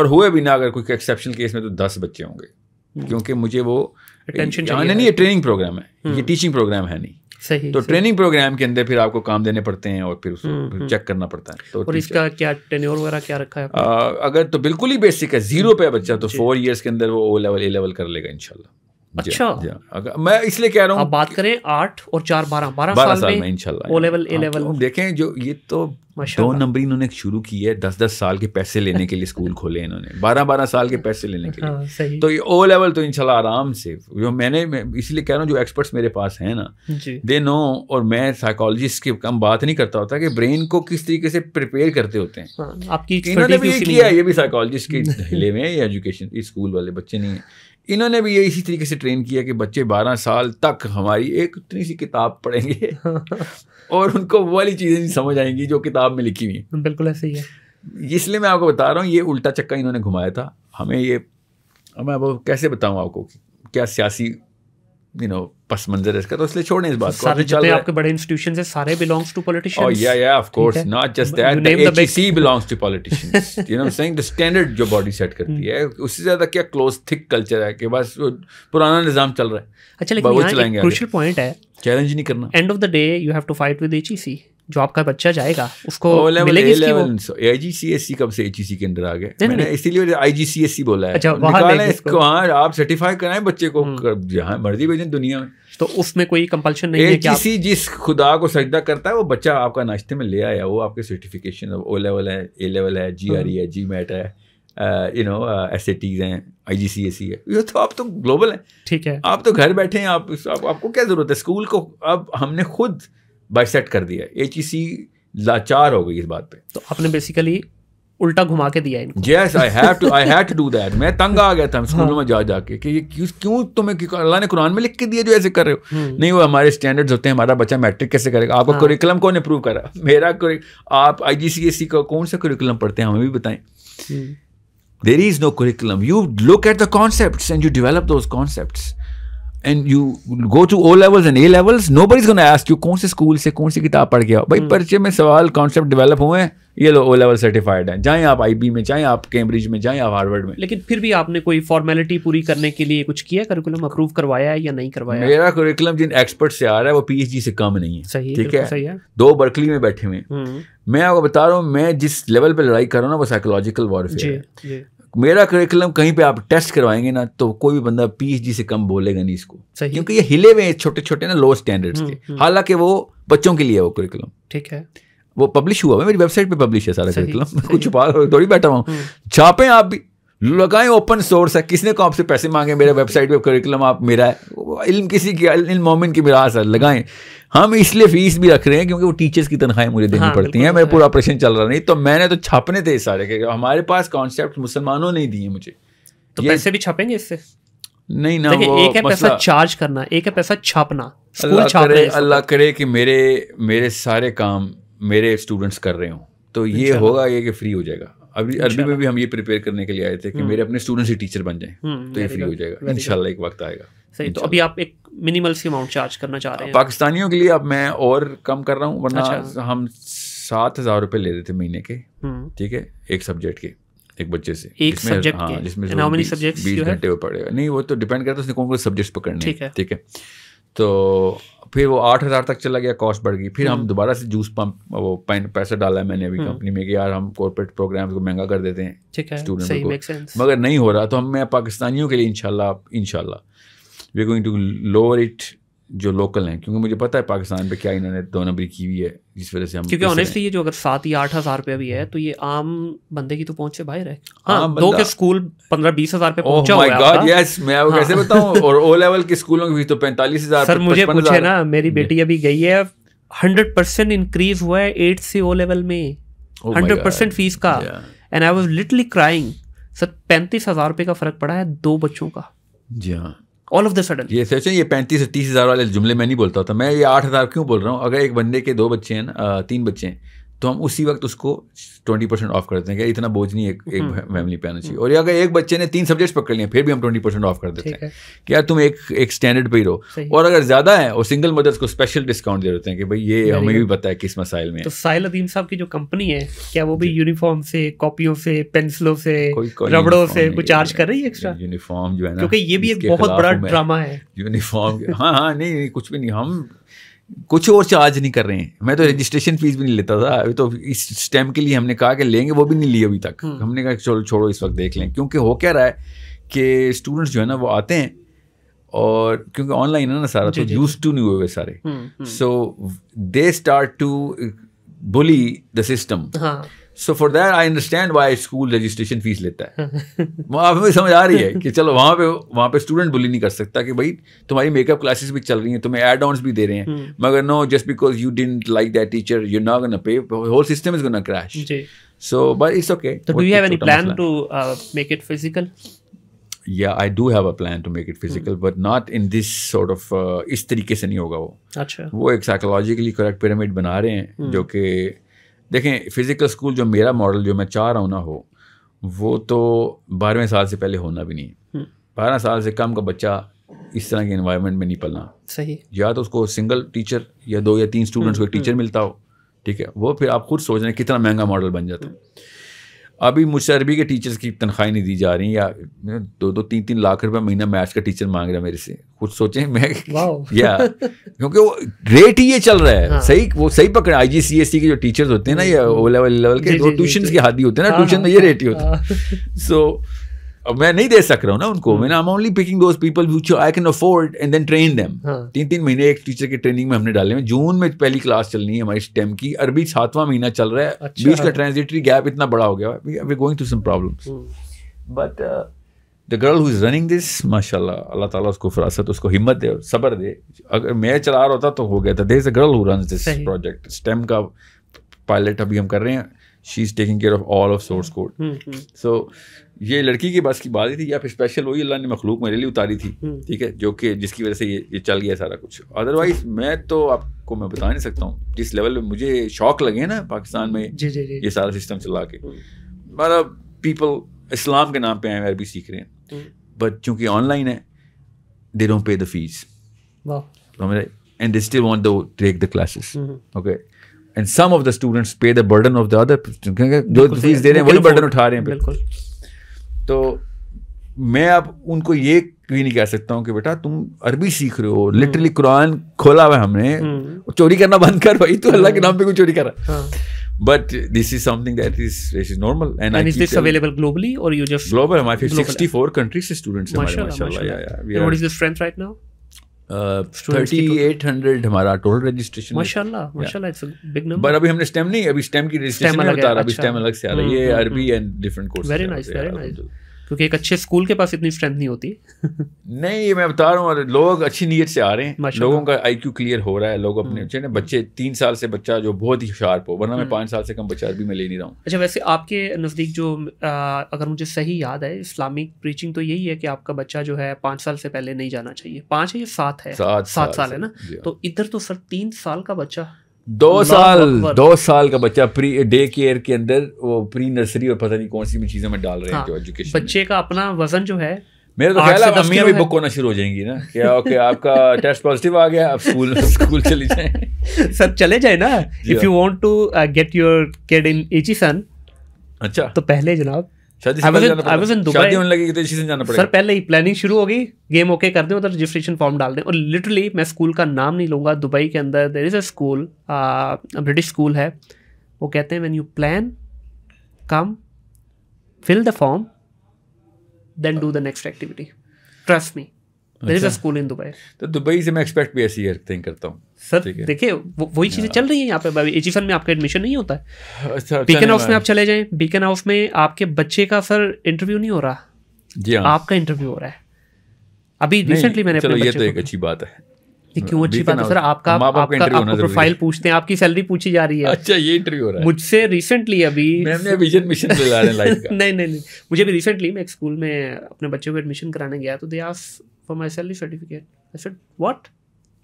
और हुए भी ना अगर कोई एक्सेप्शन केस में तो दस बच्चे होंगे hmm. क्योंकि मुझे वो टेंशन नहीं ये ट्रेनिंग प्रोग्राम है hmm. ये टीचिंग प्रोग्राम है नहीं सही तो सही। ट्रेनिंग प्रोग्राम के अंदर फिर आपको काम देने पड़ते हैं और फिर उसको हम्म, हम्म। चेक करना पड़ता है तो और इसका क्या टेन्योर वगैरह क्या रखा है आ, अगर तो बिल्कुल ही बेसिक है जीरो पे बच्चा तो फोर ईयर्स के अंदर वो ओ लेवल ए लेवल कर लेगा इनशाला अच्छा मैं इसलिए कह रहा हूँ बात करें आठ और चार बारह बारह साल, साल में इंशाल्लाह ओ लेवल ए लेवल देखें जो ये तो दो नंबरी इन्होंने शुरू की है दस दस साल के पैसे लेने के लिए स्कूल खोले इन्होंने बारह बारह साल के पैसे लेने के लिए हाँ, तो ये ओ लेवल तो इनशाला आराम से जो मैंने इसलिए कह रहा हूँ जो एक्सपर्ट्स मेरे पास हैं ना दे नो और मैं साइकोलॉजिस्ट की कम बात नहीं करता होता कि ब्रेन को किस तरीके से प्रिपेयर करते होते हैं हाँ, आपकी इन्होंने भी ये किया ये भी साइकोलॉजिस्ट के *laughs* हिले एजुकेशन स्कूल वाले बच्चे नहीं है इन्होंने भी ये इसी तरीके से ट्रेन किया कि बच्चे 12 साल तक हमारी एक इतनी सी किताब पढ़ेंगे *laughs* और उनको वाली चीज़ें नहीं समझ आएंगी जो किताब में लिखी हुई हैं बिल्कुल ऐसे ही है इसलिए मैं आपको बता रहा हूँ ये उल्टा चक्का इन्होंने घुमाया था हमें ये मैं अब कैसे बताऊँ आपको क्या सियासी यू नो पस मंजर है इसका तो इसलिए छोड़ें इस बात को सारे जितने आपके बड़े इंस्टीट्यूशन oh, है सारे belongs to politicians oh yeah yeah of course not just that the HC belongs to politicians you know saying the standard जो बॉडी सेट करती है उससे ज्यादा क्या क्लोज थिक कल्चर है कि बस पुराना निजाम चल रहा है अच्छा लेकिन यहां एक क्रूशियल पॉइंट है चैलेंज नहीं करना end of the day you have to fight with HEC job का बच्चा जाएगा उसको कब से के अंदर आ गए इसीलिए आईजीसीएससी बोला है अच्छा, हाँ, आप सर्टिफाई कराएं बच्चे को हम्म। जहां मर्जी भेजें दुनिया में तो उसमें कोई कंपल्शन नहीं है कि आप... जिस खुदा को सजदा करता है वो बच्चा आपका नाश्ते में ले आया वो आपके सर्टिफिकेशन ओ लेवल है ए लेवल है जी आर ई है जी मैट है you know S A Ts हैं I ji C S C है ये तो आप तो ग्लोबल हैं ठीक है आप तो घर बैठे हैं आप, आप आपको क्या ज़रूरत है स्कूल को अब हमने खुद बाइसेट कर दिया है एच लाचार हो गई इस बात पे तो आपने बेसिकली उल्टा घुमा के दिया इनको yes I have to I had to do that मैं तंग आ गया था स्कूलों में हाँ। जा जाके कि ये क्यों क्यों तुम्हें अल्लाह ने कुरान में लिख के दिया जो ऐसे कर रहे हो हम्म। नहीं वो हमारे स्टैंडर्ड्स होते हैं हमारा बच्चा मैट्रिक कैसे करेगा आपका हाँ। करिकुलम कौन अप्रूव करा मेरा आप आई जी सी एस सी का कौन सा करिकुलम पढ़ते हैं हमें भी बताएं there is no curriculum you look at the concept and you develop those concepts and you go to O levels and A levels nobody gonna ask you कौन से स्कूल से कौन सी किताब पढ़ गया भाई हम्म। पर्चे में सवाल कॉन्सेप्ट डेवलप हुए हैं ये लो ओ लेवल सर्टिफाइड है चाहे आप आईबी में चाहे आप कैम्ब्रिज में चाहे आप हार्वर्ड में लेकिन फिर भी आपने कोई फॉर्मेलिटी पूरी करने के लिए कुछ किया करिकुलम अप्रूव करवाया है या नहीं करवाया मेरा करिकुलम जिन एक्सपर्ट से आ रहा है वो पीएचडी से कम नहीं है सही ठीक है सही है दो बर्कली में बैठे हुए हम्म। मैं आपको बता रहा हूँ मैं जिस लेवल पर लड़ाई कर रहा हूँ ना वो साइकोलॉजिकल वॉरफेयर मेरा करिकुलम कहीं पे आप टेस्ट करवाएंगे ना तो कोई भी बंदा पीएचडी से कम बोलेगा नहीं इसको सही क्योंकि ये हिले हुए छोटे छोटे ना लो स्टैंडर्ड्स हम्म, के हम्म। हालांकि वो बच्चों के लिए है वो करिकुलम ठीक है वो पब्लिश हुआ मेरी वेबसाइट पे पब्लिश है सारा करिकुलम कुछ छुपा थोड़ी बैठा हुआ हम्म। छापे आप भी लगाएं ओपन सोर्स है किसने को आपसे पैसे मांगे मेरा वेबसाइट पे करिकुलम आप मेरा है इल्म किसी की इल्म मोमिन की मिराज है लगाएं हम इसलिए फीस भी रख रहे हैं क्योंकि वो टीचर्स की तनख्वाहें मुझे देनी हाँ, पड़ती हैं मेरा पूरा ऑपरेशन चल रहा नहीं तो मैंने तो छापने थे सारे के हमारे पास कॉन्सेप्ट मुसलमानों ने दिए मुझे तो पैसे भी छापेंगे इससे नहीं ना वो एक है पैसा चार्ज करना एक है पैसा छापना अल्लाह करे अल्लाह करे कि मेरे मेरे सारे काम मेरे स्टूडेंट्स कर रहे हों तो ये होगा ये कि फ्री हो जाएगा अभी अरबी में भी हम ये प्रिपेयर करने के लिए आए थे कि हम्म। मेरे अपने स्टूडेंट्स ही टीचर बन जाएं हम्म, तो ये फ्री हो जाएगा इंशाल्लाह एक वक्त आएगा सही तो अभी आप एक मिनिमल सी अमाउंट चार्ज करना चाह रहे हैं पाकिस्तानियों के लिए अब मैं और कम कर रहा हूँ वरना अच्छा। हम सात हज़ार रुपये ले रहे थे महीने के हम्म। ठीक है एक सब्जेक्ट के एक बच्चे से एक सब्जेक्ट हाँ, जिसमें बीस घंटे वो पड़ेगा नहीं वो तो डिपेंड करता है उसने कौन कौन सब्जेक्ट पकड़ने ठीक है तो फिर वो आठ हज़ार तक चला गया कॉस्ट बढ़ गई फिर हम हम्म। दोबारा से जूस पंप वो पैन पैसा डाला है मैंने अभी कंपनी हम्म। में कि यार हम कॉर्पोरेट प्रोग्राम्स को महंगा कर देते हैं ठीक है स्टूडेंट को मगर नहीं हो रहा तो हम मैं पाकिस्तानियों के लिए इनशाला इनशाला we going to lower it जो लोकल हैं क्योंकि मुझे पता है पाकिस्तान पे क्या इन्होंने दो नंबर की हुई है जिस वजह से हम क्योंकि ऑनेस्टली ये जो अगर सात या आठ हज़ार रुपया भी है हम्म। तो ये आम बंदे की तो पहुंचे बाहर है हाँ दो के स्कूल पंद्रह बीस हज़ार पे oh पहुंचा oh हुआ God, yes, मैं हाँ. कैसे बताऊँ और ओ लेवल के स्कूलों की तो पैंतालीस हज़ार सर मुझे पूछे ना मेरी बेटी अभी गई है हंड्रेड परसेंट इंक्रीज हुआ है एट से ओ लेवल में हंड्रेड परसेंट फीस का and I was literally crying sir पैंतीस हज़ार रुपये का फ़र्क पड़ा है दो बच्चों का जी हाँ ऑल ऑफ द सडन ये सोचें ये पैंतीस से तीस हज़ार वाले जुमले में नहीं बोलता था मैं ये आठ हज़ार क्यों बोल रहा हूँ अगर एक बंदे के दो बच्चे हैं तीन बच्चे हैं तो हम उसी वक्त उसको ट्वेंटी परसेंट ऑफ करते हैं कि इतना बोझ नहीं एक एक फैमिली पे आना चाहिए हम्म। और अगर एक बच्चे ने तीन सब्जेक्ट्स पकड़ लिए फिर भी हम ट्वेंटी परसेंट ऑफ कर देते हैं कि यार तुम एक एक स्टैंडर्ड पे ही रहो और अगर ज़्यादा है और सिंगल मदर्स को स्पेशल डिस्काउंट दे देते हैं कि भाई ये हमें भी पता है किस मसाइल में तो साहिल अदीम साहब की जो कंपनी है क्या वो भी यूनिफॉर्म से कॉपियों से पेंसिलों से रबड़ों से कुछ चार्ज कर रही है एक्स्ट्रा यूनिफॉर्म जो है ना क्योंकि ये भी एक बहुत बड़ा ड्रामा है यूनिफॉर्म हाँ हाँ नहीं कुछ भी नहीं हम कुछ और चार्ज नहीं कर रहे हैं मैं तो रजिस्ट्रेशन फीस भी नहीं लेता था अभी तो इस स्टैम्प के लिए हमने कहा कि लेंगे वो भी नहीं लिए अभी तक हम्म। हमने कहा चलो छोड़ो इस वक्त देख लें क्योंकि हो क्या रहा है कि स्टूडेंट्स जो है ना वो आते हैं और क्योंकि ऑनलाइन है ना सारा तो यूज टू नहीं हुए हुए सारे so they start to bully the system so for that I understand why school registration fees लेता है आप हमें समझ आ रही है कि चलो वहाँ पे वहाँ पे स्टूडेंट बुली नहीं कर सकता कि भाई तुम्हारी मेकअप क्लासेस भी चल रही हैं तुम्हें एड ऑन्स भी दे रहे हैं हम्म। मगर no just because you didn't like that teacher you not gonna pay whole system is gonna crash so but it's okay do you have any plan to make it physical yeah I do have a plan to make it physical but not in this sort of इस तरीके से नहीं होगा वो अच्छा वो एक psychologically correct pyramid बना रहे हैं hmm. जो कि देखें फ़िज़िकल स्कूल जो मेरा मॉडल जो मैं चाह रहा हूँ ना हो वो तो बारहवें साल से पहले होना भी नहीं हम्म। बारह साल से कम का बच्चा इस तरह के इन्वायरमेंट में नहीं पलना सही या तो उसको सिंगल टीचर या दो या तीन स्टूडेंट्स को एक टीचर हम्म, हम्म। मिलता हो ठीक है वो फिर आप खुद सोच रहे हैं कितना महंगा मॉडल बन जाता है अभी मुझसे अरबी के टीचर्स की तनख्वाही नहीं दी जा रही या दो दो तीन तीन लाख रुपए महीना मैथ्स का टीचर मांग रहा है मेरे से खुद सोचे मैं *laughs* या क्योंकि वो रेट ही ये चल रहा है हाँ। सही वो सही पकड़े आई जी सी एस सी के जो टीचर्स होते हैं ना या ओ लेवल लेवल के ट्यूशन के हादी होते हैं ना ट्यूशन हाँ, में ये रेट हाँ। ही होता है सो हाँ। मैं नहीं दे सक रहा हूँ ना उनको हम्म। मैं I am only picking those people which I can afford and then train them तीन तीन महीने एक टीचर के ट्रेनिंग में हमने डाले हैं जून में पहली क्लास चलनी है हमारी स्टेम की अरबी सातवां महीना चल रहा है अच्छा, बीच का ट्रांजिटरी गैप इतना बड़ा हो गया we are going to some problems but the girl who is running this माशाल्लाह अल्लाह ताला उसको फरासत उसको हिम्मत दे और सबर दे अगर मैं चला रहा होता तो हो गया था they is a girl who run this project STEM का पायलट अभी हम कर रहे हैं she is taking care of all of source code so ये लड़की के बस की बात ही थी या फिर स्पेशल वही अल्लाह ने मखलूक मेरे लिए उतारी थी हम्म। ठीक है जो कि जिसकी वजह से ये ये चल गया सारा कुछ अदरवाइज मैं तो आपको मैं बता नहीं सकता हूँ जिस लेवल में मुझे शौक लगे ना पाकिस्तान में जी जी जी। ये सारा सिस्टम चला के मतलब हम्म। पीपल इस्लाम के नाम पे आए अरबी सीख रहे हैं बट चूँकि ऑनलाइन है तो हम्म। They don't pay the fees and they still want take the classes okay and some of the students pay the burden of the other जो फीस दे रहे हैं वही बर्डन उठा रहे हैं बिल्कुल तो मैं अब उनको ये भी नहीं कह सकता हूँ कि बेटा तुम अरबी सीख रहे हो लिटरली हम्म। कुरान खोला हुआ हमने हम्म। चोरी करना बंद कर भाई तू अल्लाह के नाम पे कोई चोरी कर रहा but this is something that is is normal and and is available globally और you just global my 64 countries से स्टूडेंट्स हैं माशाल्लाह yeah yeah what is the strength right now thirty eight hundred हमारा टोटल रजिस्ट्रेशन माशाल्लाह माशाल्लाह it's big number पर अभी हमने स्टेम नहीं अभी स्टेम की रजिस्ट्रेशन अच्छा। अलग से आ रही है अरबी and different course very nice very nice क्योंकि एक अच्छे स्कूल के पास इतनी स्ट्रेंथ नहीं होती नहीं ये मैं बता रहा हूँ लोग अच्छी नीयत से आ रहे हैं लोगों का आई क्यू क्लियर हो रहा है लोग अपने हम्म। अच्छे ना बच्चे तीन साल से बच्चा जो बहुत ही शार्प हो वरना मैं हम्म। पाँच साल से कम बच्चा भी मैं ले नहीं रहा हूँ अच्छा वैसे आपके नज़दीक जो आ, अगर मुझे सही याद है इस्लामिक प्रीचिंग तो यही है कि आपका बच्चा जो है पाँच साल से पहले नहीं जाना चाहिए पाँच है या सात है सात साल है ना हाँ। तो इधर तो सर तीन साल का बच्चा दो साल दो साल का बच्चा प्री डे केयर के अंदर वो प्री नर्सरी और पता नहीं कौन सी भी चीजें में डाल रहे हैं हाँ, जो एजुकेशन बच्चे का अपना वजन जो है मेरे तो ख्याल है अम्मियाँ भी बुक होना शुरू हो जाएंगी ना क्या ओके आपका टेस्ट पॉजिटिव आ गया आप स्कूल स्कूल चले जाए सर चले जाए ना if you want to get your kid in Aitchison अच्छा तो पहले जनाब शादी तो से ही प्लानिंग शुरू कर दें उधर रजिस्ट्रेशन फॉर्म डाल दें और लिटरली मैं स्कूल का नाम नहीं लूंगा दुबई के अंदर there is a school British school है वो कहते हैं you plan come fill the form then do the next activity trust me there is all in Dubai तो दुबई से मैं एक्सपेक्ट भी ऐसी करता हूँ सर देखिए वही चीजें हाँ। चल रही है यहाँ पे एजीफन में आपका एडमिशन नहीं होता है बीकन हाउस में आप चले जाए बीकन हाउस में आपके बच्चे का सर इंटरव्यू नहीं हो रहा जी हाँ आपका इंटरव्यू हो रहा है अभी रिसेंटली मैंने चलो ये तो एक अच्छी बात है ये क्यों अच्छी बात है सर आपका आपका आपको प्रोफाइल पूछते हैं आपकी सैलरी पूछी जा रही है अच्छा ये इंटरव्यू हो रहा है मुझसे रिसेंटली अभी मैंने विजन मिशन दिला रहे लाइफ *laughs* का नहीं नहीं नहीं मुझे भी रिसेंटली मैं एक स्कूल में अपने बच्चों को एडमिशन कराने गया तो they ask for my salary certificate I said what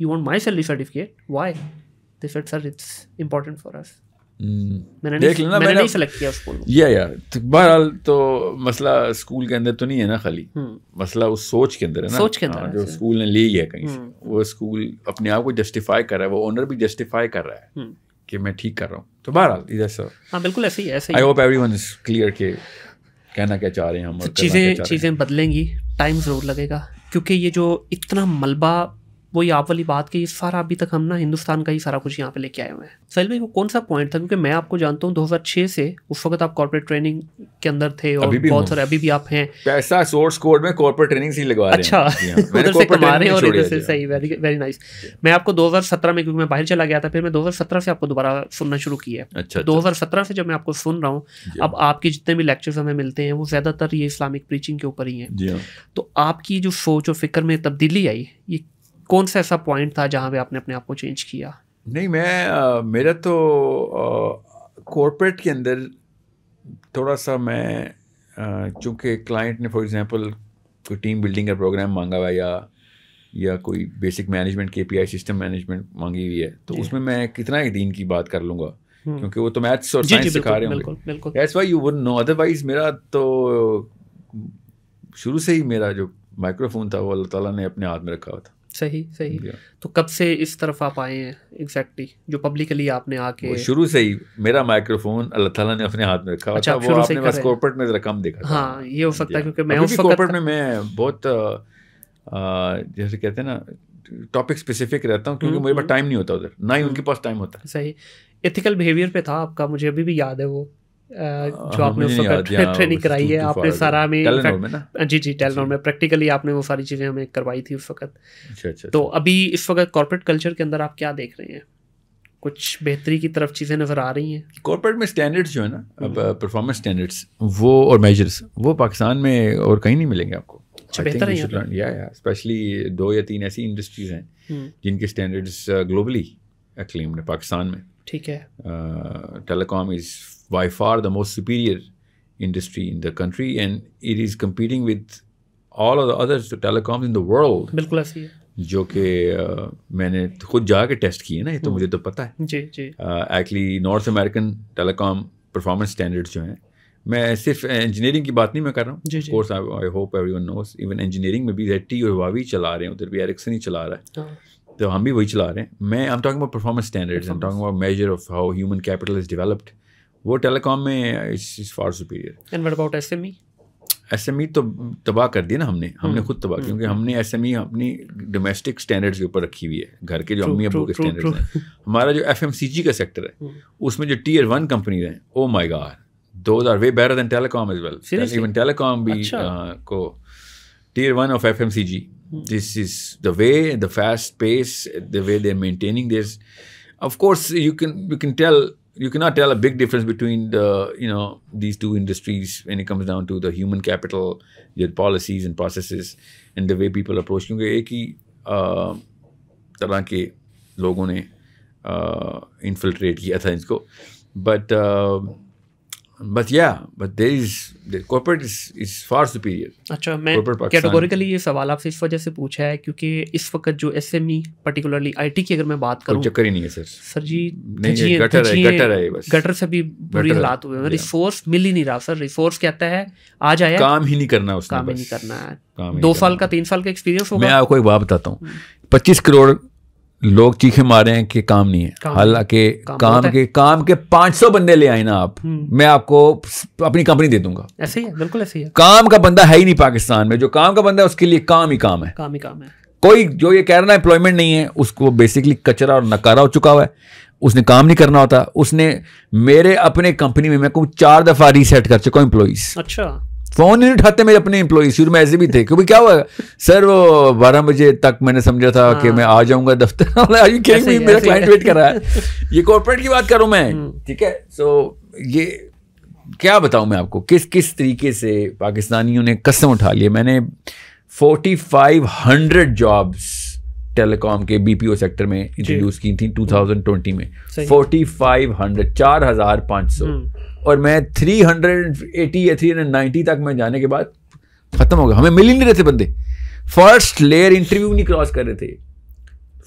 you want my salary certificate why they said sir it's important for us hmm. देख लेना मैंने, नहीं सेलेक्ट किया स्कूल या या तो बहरहाल तो मसला स्कूल के अंदर तो नहीं है ना खाली hmm. मसला उस सोच के अंदर है ना सोच के अंदर हाँ, जो स्कूल ने ली है कहीं से hmm. वो स्कूल अपने आप को जस्टिफाई कर रहा है वो ओनर भी जस्टिफाई कर रहा है कि मैं ठीक कर रहा हूँ तो बहरहाल इधर सर हाँ बिल्कुल ऐसे ही ऐसे I hope everyone is clear के कहना क्या चाह रहे हैं हम चीज़ें चीज़ें बदलेंगी टाइम ज़रूर लगेगा क्योंकि ये जो इतना मलबा वही आप वाली बात कि सारा अभी तक हम ना हिंदुस्तान का ही सारा कुछ यहाँ पे लेके आए हुए हैं सहिल भाई वो कौन सा पॉइंट था क्योंकि मैं आपको जानता हूँ 2006 से उस वक्त आप कॉर्पोरेट ट्रेनिंग के अंदर थे और बहुत सारे अभी भी आप हैं पैसा सोर्स कोड में कॉर्पोरेट ट्रेनिंग से लगवा अच्छा हाँ, उधर से कमा रहे हैं और इधर से हाँ। सही वेरी वेरी नाइस मैं आपको 2017 में क्योंकि मैं बाहर चला गया था फिर मैं 2017 से आपको दोबारा सुनना शुरू किया है अच्छा 2017 अच्छा। से जब मैं आपको सुन रहा हूँ अब हाँ। आपके जितने भी लेक्चर्स हमें मिलते हैं वो ज़्यादातर ये इस्लामिक प्रीचिंग के ऊपर ही है तो आपकी जो सोच और फिक्र में तब्दीली आई ये कौन सा ऐसा पॉइंट था जहाँ पे आपने अपने आप को चेंज किया नहीं मैं आ, मेरा तो कॉरपोरेट के अंदर थोड़ा सा मैं चूँकि क्लाइंट ने फॉर एग्जांपल कोई टीम बिल्डिंग का प्रोग्राम मांगा हुआ या या कोई बेसिक मैनेजमेंट के पी सिस्टम मैनेजमेंट मांगी हुई है तो उसमें मैं कितना ही दिन की बात कर लूँगा हम्म। क्योंकि वो तो मैथ्स और साइंस सिखा रहे होंगे that's you would know otherwise मेरा तो शुरू से ही मेरा जो माइक्रोफोन था वो अल्लाह ताला ने अपने हाथ में रखा हुआ था सही सही तो कब से इस तरफ आप आए हैं एग्जैक्टली जो पब्लिकली आपने आके शुरू से ही मेरा माइक्रोफोन अल्लाह ताला ने अपने हाथ में रखा अच्छा, वो आपने बस कॉर्पोरेट में रकम देखा हाँ ये हो सकता है क्योंकि मैं उस कॉर्पोरेट में मैं बहुत जैसे कहते हैं ना टॉपिक स्पेसिफिक रहता हूँ क्योंकि मेरे पास टाइम नहीं होता उधर ना ही उनके हम्म। पास टाइम होता सही एथिकल बिहेवियर पे था आपका मुझे अभी भी याद है वो जो हाँ, आपने उस पर ट्रेनिंग कराई है आपने सारा में हाँ जी जी टेलनोर अच्छा, में प्रैक्टिकली अच्छा। आपने वो सारी चीज़ें हमें करवाई थी उस वक्त अच्छा, तो अभी इस वक्त कॉरपोरेट कल्चर के अंदर आप क्या देख रहे हैं कुछ बेहतरी की तरफ चीज़ें नज़र आ रही हैं कॉर्पोरेट में स्टैंडर्ड्स जो है ना हम्म। अब परफॉर्मेंस स्टैंडर्ड्स वो और मेजर्स वो पाकिस्तान में और कहीं नहीं मिलेंगे आपको बेहतर है या या स्पेशली दो या तीन ऐसी इंडस्ट्रीज हैं हम्म। जिनके स्टैंडर्ड्स ग्लोबली एक्लेम्ड है पाकिस्तान में ठीक है telecom is by far the most superior industry in the country and it is competing with all of the others the telecoms in the world बिल्कुल ऐसी है जो कि uh, मैंने खुद जाके टेस्ट किए ना ये तो हम्म। मुझे तो पता है जी जी actually North American telecom performance standards जो हैं मैं सिर्फ इंजीनियरिंग की बात नहीं मैं कर रहा हूँ course I hope everyone knows even engineering में भी टी और वावी चला रहे हैं उधर भी एरिक्सन ही चला रहा है हाँ। तो हम भी वही चला रहे हैं मैं I am talking about performance standards I am talking about measure of how human capital is developed वो टेलीकॉम में far superior and what about SME SME तो तबाह कर दिया ना हमने हमने हम्म। खुद तबाह हम्म। क्योंकि हमने एसएमई e अपनी डोमेस्टिक स्टैंडर्ड्स के ऊपर रखी हुई है घर के जो अम्मी अबू के स्टैंडर्ड्स हैं हमारा जो एफएमसीजी का सेक्टर है हम्म। उसमें जो टीयर वन कंपनी है oh my god those are way better than telecom as well even telecom भी अच्छा। uh, को tier one of FMCG this is the way the fast pace the way they are this of you can you can tell you cannot tell a big difference between the you know these two industries when it comes down to the human capital, your policies and processes, and the way people approach. क्योंकि एक ही तरह के लोगों infiltrate infiltrate किया था but uh, but या but there is the corporate इज is far superior अच्छा मैं कैटेगोरिकली ये सवाल आपसे इस वजह से पूछा है क्योंकि इस वक्त जो एसएमई पर्टिकुलरली आईटी की अगर मैं बात करूं चक्कर ही नहीं है सर सर जी नहीं गटर है गटर है बस गटर से भी बुरी हालात हुए हैं रिसोर्स मिल ही नहीं रहा सर रिसोर्स कहता है आज आया काम ही नहीं करना उसने काम ही नहीं करना है दो साल का तीन साल का एक्सपीरियंस होगा मैं आपको एक बात बताता हूँ हम्म। पच्चीस करोड़ लोग चीखे मारे हैं कि काम नहीं है हालांकि काम, काम, काम के काम के 500 बंदे ले आए ना आप हम्म। मैं आपको अपनी कंपनी दे दूंगा ऐसे ही है बिल्कुल ऐसे ही है काम का बंदा है ही नहीं पाकिस्तान में जो काम का बंदा है उसके लिए काम ही काम है काम ही काम है कोई जो ये कह रहा है एम्प्लॉयमेंट नहीं है उसको बेसिकली कचरा और नकारा हो चुका हुआ है उसने काम नहीं करना होता उसने मेरे अपने कंपनी में मैं चार दफा रीसेट कर चुका हूँ एम्प्लॉयज अच्छा फोन ही नहीं उठाते मेरे अपने इम्प्लॉय शुरू में ऐसे भी थे क्योंकि क्या हुआ सर वो बारह बजे तक मैंने समझा था हाँ। कि मैं आ जाऊंगा दफ्तर *laughs* मेरा क्लाइंट वेट कर रहा है *laughs* ये कॉर्पोरेट की बात करूँ मैं हम्म। ठीक है सो ये क्या बताऊं मैं आपको किस किस तरीके से पाकिस्तानियों ने कसम उठा लिए मैंने forty five hundred jobs telecom के बीपीओ सेक्टर में इंट्रोड्यूस की थी 2020 में 4500 4500 हम्म। और मैं 380 या 390 तक मैं जाने के बाद खत्म हो गया हमें मिल ही नहीं रहे थे बंदे फर्स्ट लेयर इंटरव्यू नहीं क्रॉस कर रहे थे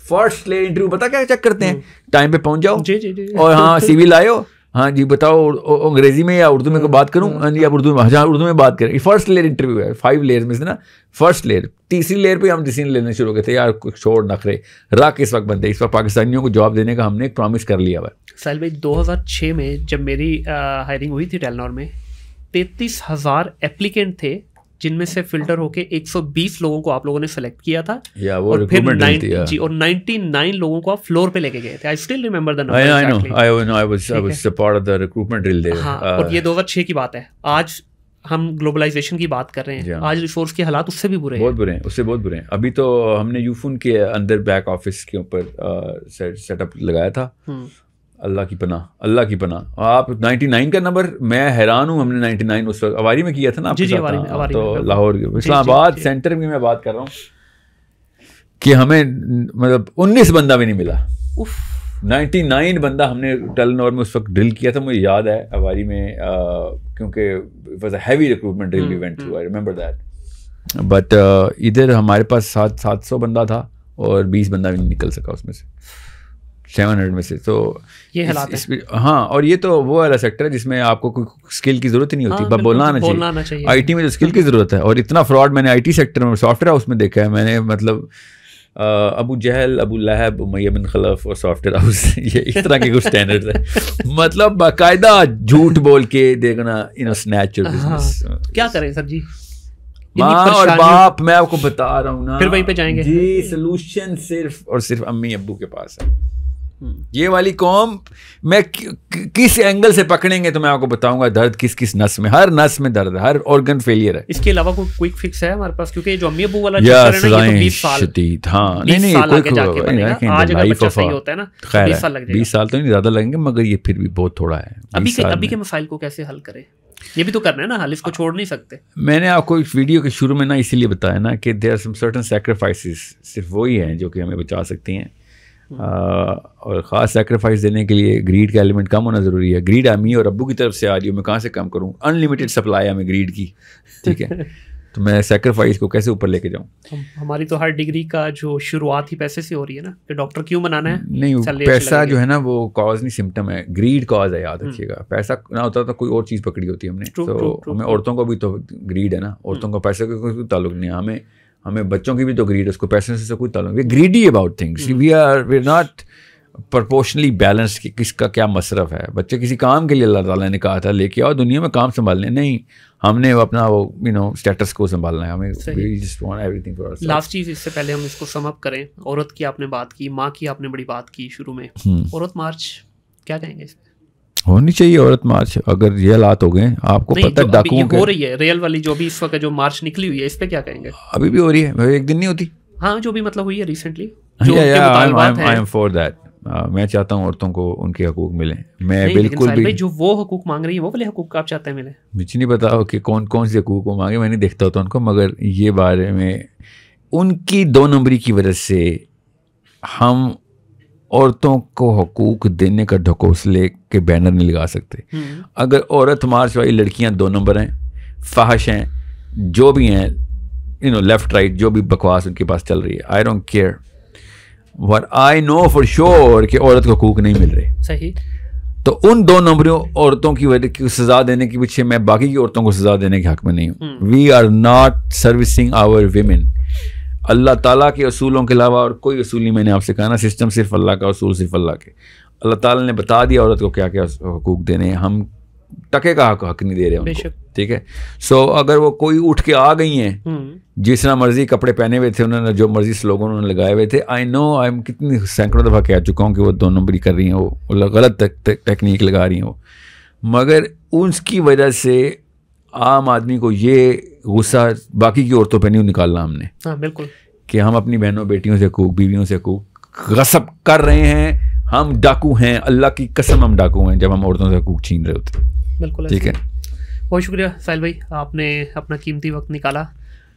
फर्स्ट लेयर इंटरव्यू पता क्या चेक करते हैं टाइम हम्म। पे पहुंच जाओ जी, जी, जी. और हाँ सीवी *laughs* लाओ हाँ जी बताओ अंग्रेजी में या उर्दू में को बात करूँ हाँ जी आप उर्दू में हाँ उर्दू में बात करें फर्स्ट लेयर इंटरव्यू है फाइव लेयर में से ना फर्स्ट लेयर तीसरी लेयर पे हम डिसीजन लेने शुरू हो गए थे यार छोड़ नखरे राख इस वक्त बनते इस वक्त पाकिस्तानियों को जॉब देने का हमने एक प्रॉमिस कर लिया हुआ साहिल भाई छः में जब मेरी हायरिंग हुई थी टेलनॉर में तैतीस हज़ार एप्लीकेंट थे जिनमें से फिल्टर होके 120 लोगों को आप लोगों ने सेलेक्ट किया था या वो और फिर 90 जी और 99 लोगों को आप फ्लोर पे लेके गए थे I still remember the number I know I know I was I was part of the recruitment drill there और ये 2006 की बात है आज हम ग्लोबलाइजेशन की बात कर रहे हैं आज रिसोर्स के हालात उससे भी बुरे बहुत बुरे हैं उससे बहुत बुरे हैं अभी तो हमने यूफोन के अंदर बैक ऑफिस के ऊपर सेटअप uh, लगाया था हम्म। अल्लाह की पना अल्लाह की पना आप 99 का नंबर मैं हैरान हूँ हमने 99 उस वक्त अवारी में किया था ना जी जी अवारी में, अवारी हाँ, तो लाहौर इस्लामाबाद सेंटर में मैं बात कर रहा हूँ कि हमें मतलब 19 बंदा भी नहीं मिला नाइन्टी नाइन बंदा हमने टल ओवर में उस वक्त ड्रिल किया था मुझे याद है अवारी में क्योंकि heavy recruitment drill event I remember that but इधर हमारे पास सात सात सौ बंदा था और बीस बंदा भी नहीं निकल सका उसमें से सेवन हंड्रेड में से तो ये इस, इस, हाँ और ये तो वो वाला सेक्टर है जिसमें आपको कोई स्किल की जरूरत ही नहीं होती हाँ, बोलना आना चाहिए, आई टी में तो स्किल की जरूरत है और इतना फ्रॉड मैंने आई टी सेक्टर में सॉफ्टवेयर हाउस में देखा है मैंने मतलब अबू जहल अबू लहब उमैया बिन खलफ और सॉफ्टवेयर हाउस *laughs* ये इस तरह के कुछ स्टैंडर्ड है मतलब बाकायदा झूठ बोल के देखना इन स्नैच हाँ। क्या करें सर जी माँ और बाप मैं आपको बता रहा हूँ ना फिर वहीं पे जाएंगे जी सलूशन सिर्फ और सिर्फ अम्मी अबू के पास है ये वाली कौम मैं किस एंगल से पकड़ेंगे तो मैं आपको बताऊंगा दर्द किस किस नस में हर नस में दर्द है हर ऑर्गन फेलियर है इसके अलावा कोई क्विक फिक्स है हमारे पास क्योंकि जो अम्मी अबू वाला चक्कर है ना ये तो 20 साल हां नहीं नहीं कोई जाके बनेगा आज अगर बच्चा सही होता है ना 20 तो साल लग जाएगा 20 साल तो नहीं ज्यादा लगेंगे मगर ये फिर भी बहुत थोड़ा है अभी के अभी के मसाइल को कैसे हल करें ये भी तो करना है ना हाल इसको छोड़ नहीं सकते मैंने आपको इस वीडियो के शुरू में ना इसीलिए बताया ना कि there are some certain sacrifices सिर्फ वही हैं जो कि हमें बचा सकती हैं और ख़ास सेक्रीफाइस देने के लिए ग्रीड का एलिमेंट कम होना ज़रूरी है ग्रीड आमी और अबू की तरफ से आ रही हूँ मैं कहाँ से कम करूँ अनलिमिटेड सप्लाई है हमें ग्रीड की ठीक है *laughs* तो मैं सेक्रीफाइस को कैसे ऊपर लेके जाऊँ हमारी तो हर डिग्री का जो शुरुआत ही पैसे से हो रही है ना कि तो डॉक्टर क्यों बनाना है नहीं पैसा जो है ना वो कॉज नहीं सिम्टम है ग्रीड कॉज है याद हम्म। रखिएगा पैसा ना होता तो कोई और चीज़ पकड़ी होती हमने तो हमें औरतों को भी तो ग्रीड है ना हम्म। औरतों को पैसे का कोई ताल्लुक नहीं हमें हमें बच्चों की भी तो ग्रीड है उसको पैसे से कोई ताल्लुक we greedy about things we are we not proportionally balance कि किसका क्या मसरफ है बच्चे किसी काम के लिए अल्लाह ताला ने कहा था लेके आओ दुनिया में काम संभालने नहीं हमने वो अपना वो यू नो स्टेटस को संभालना है हमें just want everything for last चीज इससे पहले हम इसको सम अप करें औरत की आपने बात की माँ की आपने बड़ी बात की शुरू में hmm. औरत मार्च क्या कहेंगे इसमें होनी चाहिए औरत मार्च अगर ये हालात हो गए आपको पता है डाकू हो रही है रियल वाली जो भी इस वक्त जो मार्च निकली हुई है इस पे क्या कहेंगे अभी भी हो रही है एक दिन नहीं होती हाँ जो भी मतलब हुई है रिसेंटली हाँ, मैं चाहता हूँ औरतों को उनके हकूक मिले मैं बिल्कुल भी जो वो हकूक मांग रही है वो वाले हकूक आप चाहते हैं मिले मुझे नहीं पता कि कौन कौन से हकूक को मांगे मैं नहीं देखता होता उनको मगर ये बारे में उनकी दो नंबरी की वजह से हम औरतों को हकूक देने का ढकोसले के बैनर नहीं लगा सकते हम्म। अगर औरत मार्च वाली लड़कियां दो नंबर हैं फाहश हैं जो भी हैं यू नो लेफ्ट राइट जो भी बकवास उनके पास चल रही है I don't care where I know for sure कि औरत को हकूक नहीं मिल रहे सही तो उन दो नंबरों औरतों की वजह की सज़ा देने के पीछे मैं बाकी की औरतों को सज़ा देने के हक में नहीं हूँ we are not servicing our women अल्लाह ताला के असूलों के अलावा और कोई असूल नहीं मैंने आपसे कहा ना सिस्टम सिर्फ अल्लाह का असूल सिर्फ अल्लाह के अल्लाह ताला ने बता दिया औरत को क्या क्या हकूक देने हैं हम टके का हक, हक नहीं दे रहे ठीक है सो अगर वो कोई उठ के आ गई हैं हम्म। जिस तरह मर्जी कपड़े पहने हुए थे उन्होंने जो मर्जी स्लोगन उन्होंने लगाए हुए थे आई नो आई एम कितनी सैकड़ों दफ़ा कह चुका हूँ कि वो दो नंबरी कर रही हैं वो गलत टेक्निक लगा रही हैं वो मगर उसकी वजह से आम आदमी को ये गुस्सा बाकी की औरतों पर नहीं निकालना हमने हाँ बिल्कुल कि हम अपनी बहनों बेटियों से कूक बीवियों से कूक गसब कर रहे हैं हम डाकू हैं अल्लाह की कसम हम डाकू हैं जब हम औरतों से कूक छीन रहे होते बिल्कुल ठीक है बहुत शुक्रिया साहिल भाई आपने अपना कीमती वक्त निकाला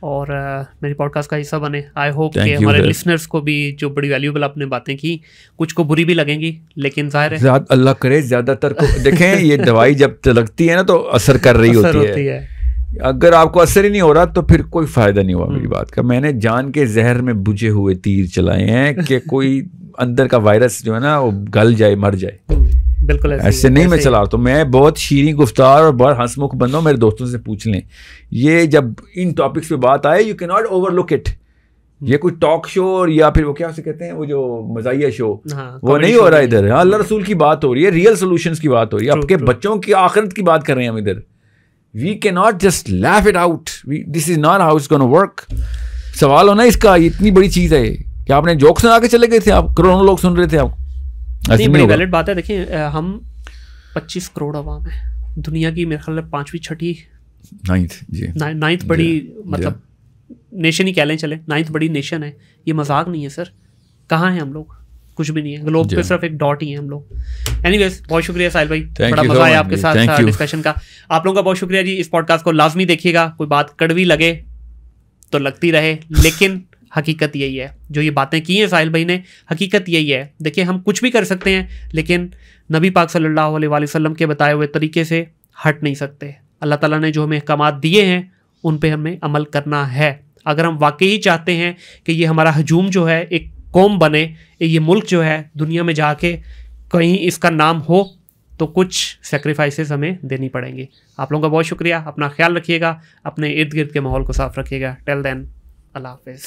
और uh, मेरी पॉडकास्ट का हिस्सा बने आई होप कि हमारे लिसनर्स को भी जो बड़ी वैल्यूबल आपने बातें की कुछ को बुरी भी लगेंगी लेकिन जाहिर है ज्यादा अल्लाह करे ज़्यादातर को देखें ये दवाई जब लगती है ना तो असर कर रही असर होती, होती है, है। अगर आपको असर ही नहीं हो रहा तो फिर कोई फ़ायदा नहीं हुआ मेरी हम्म। बात का मैंने जान के जहर में बुझे हुए तीर चलाए हैं कि कोई अंदर का वायरस जो है ना वो गल जाए मर जाए *laughs* हम्म। बिल्कुल ऐसे ऐसे नहीं मैं चला रहा तो मैं बहुत शीरी गुफ्तार और बहुत हंसमुख बन हूँ मेरे दोस्तों से पूछ लें ये जब इन टॉपिक्स पे बात आए you can not overlook it ये कोई टॉक शो और या फिर वो क्या उसे कहते हैं वो जो मजाइया शो हाँ, वो नहीं हो रहा इधर हाँ अल्लाह रसूल की बात हो रही है रियल सोल्यूशन की बात हो रही है आपके बच्चों की आखिरत की बात कर रहे हैं हम इधर we can not just laugh it out this is not how is gonna work सवाल होना इसका इतनी बड़ी चीज़ है कि आपने जोक सुना के चले गए थे आप करोड़ों लोग सुन रहे थे आपको नहीं बड़ी वैलिड बात है देखिए हम पच्चीस करोड़ आवाम है दुनिया की मेरे ख्याल में पाँचवीं छठी नाइन्थ जी नाइन्थ बड़ी मतलब नेशन ही कह लें चले नाइन्थ बड़ी नेशन है ये मजाक नहीं है सर कहाँ हैं हम लोग कुछ भी नहीं है ग्लोब पे सिर्फ एक डॉट ही है हम लोग एनी बहुत शुक्रिया साहिल भाई Thank बड़ा मजा आया आपके साथ डिस्कशन का आप लोगों का बहुत शुक्रिया जी इस पॉडकास्ट को लाजमी देखिएगा कोई बात कड़वी लगे तो लगती रहे लेकिन हकीकत यही है जो ये बातें की हैं साहिल भाई ने हकीकत यही है देखिए हम कुछ भी कर सकते हैं लेकिन नबी पाक सल्लल्लाहु अलैहि वसल्लम के बताए हुए तरीके से हट नहीं सकते अल्लाह ताला ने जो हमें अहकाम दिए हैं उन पे हमें अमल करना है अगर हम वाकई ही चाहते हैं कि ये हमारा हजूम जो है एक कौम बने ये मुल्क जो है दुनिया में जाके कहीं इसका नाम हो तो कुछ सेक्रीफाइसेस हमें देनी पड़ेंगी आप लोगों का बहुत शुक्रिया अपना ख्याल रखिएगा अपने इर्द गिर्द के माहौल को साफ रखिएगा टेल देन अल्लाह हाफिज़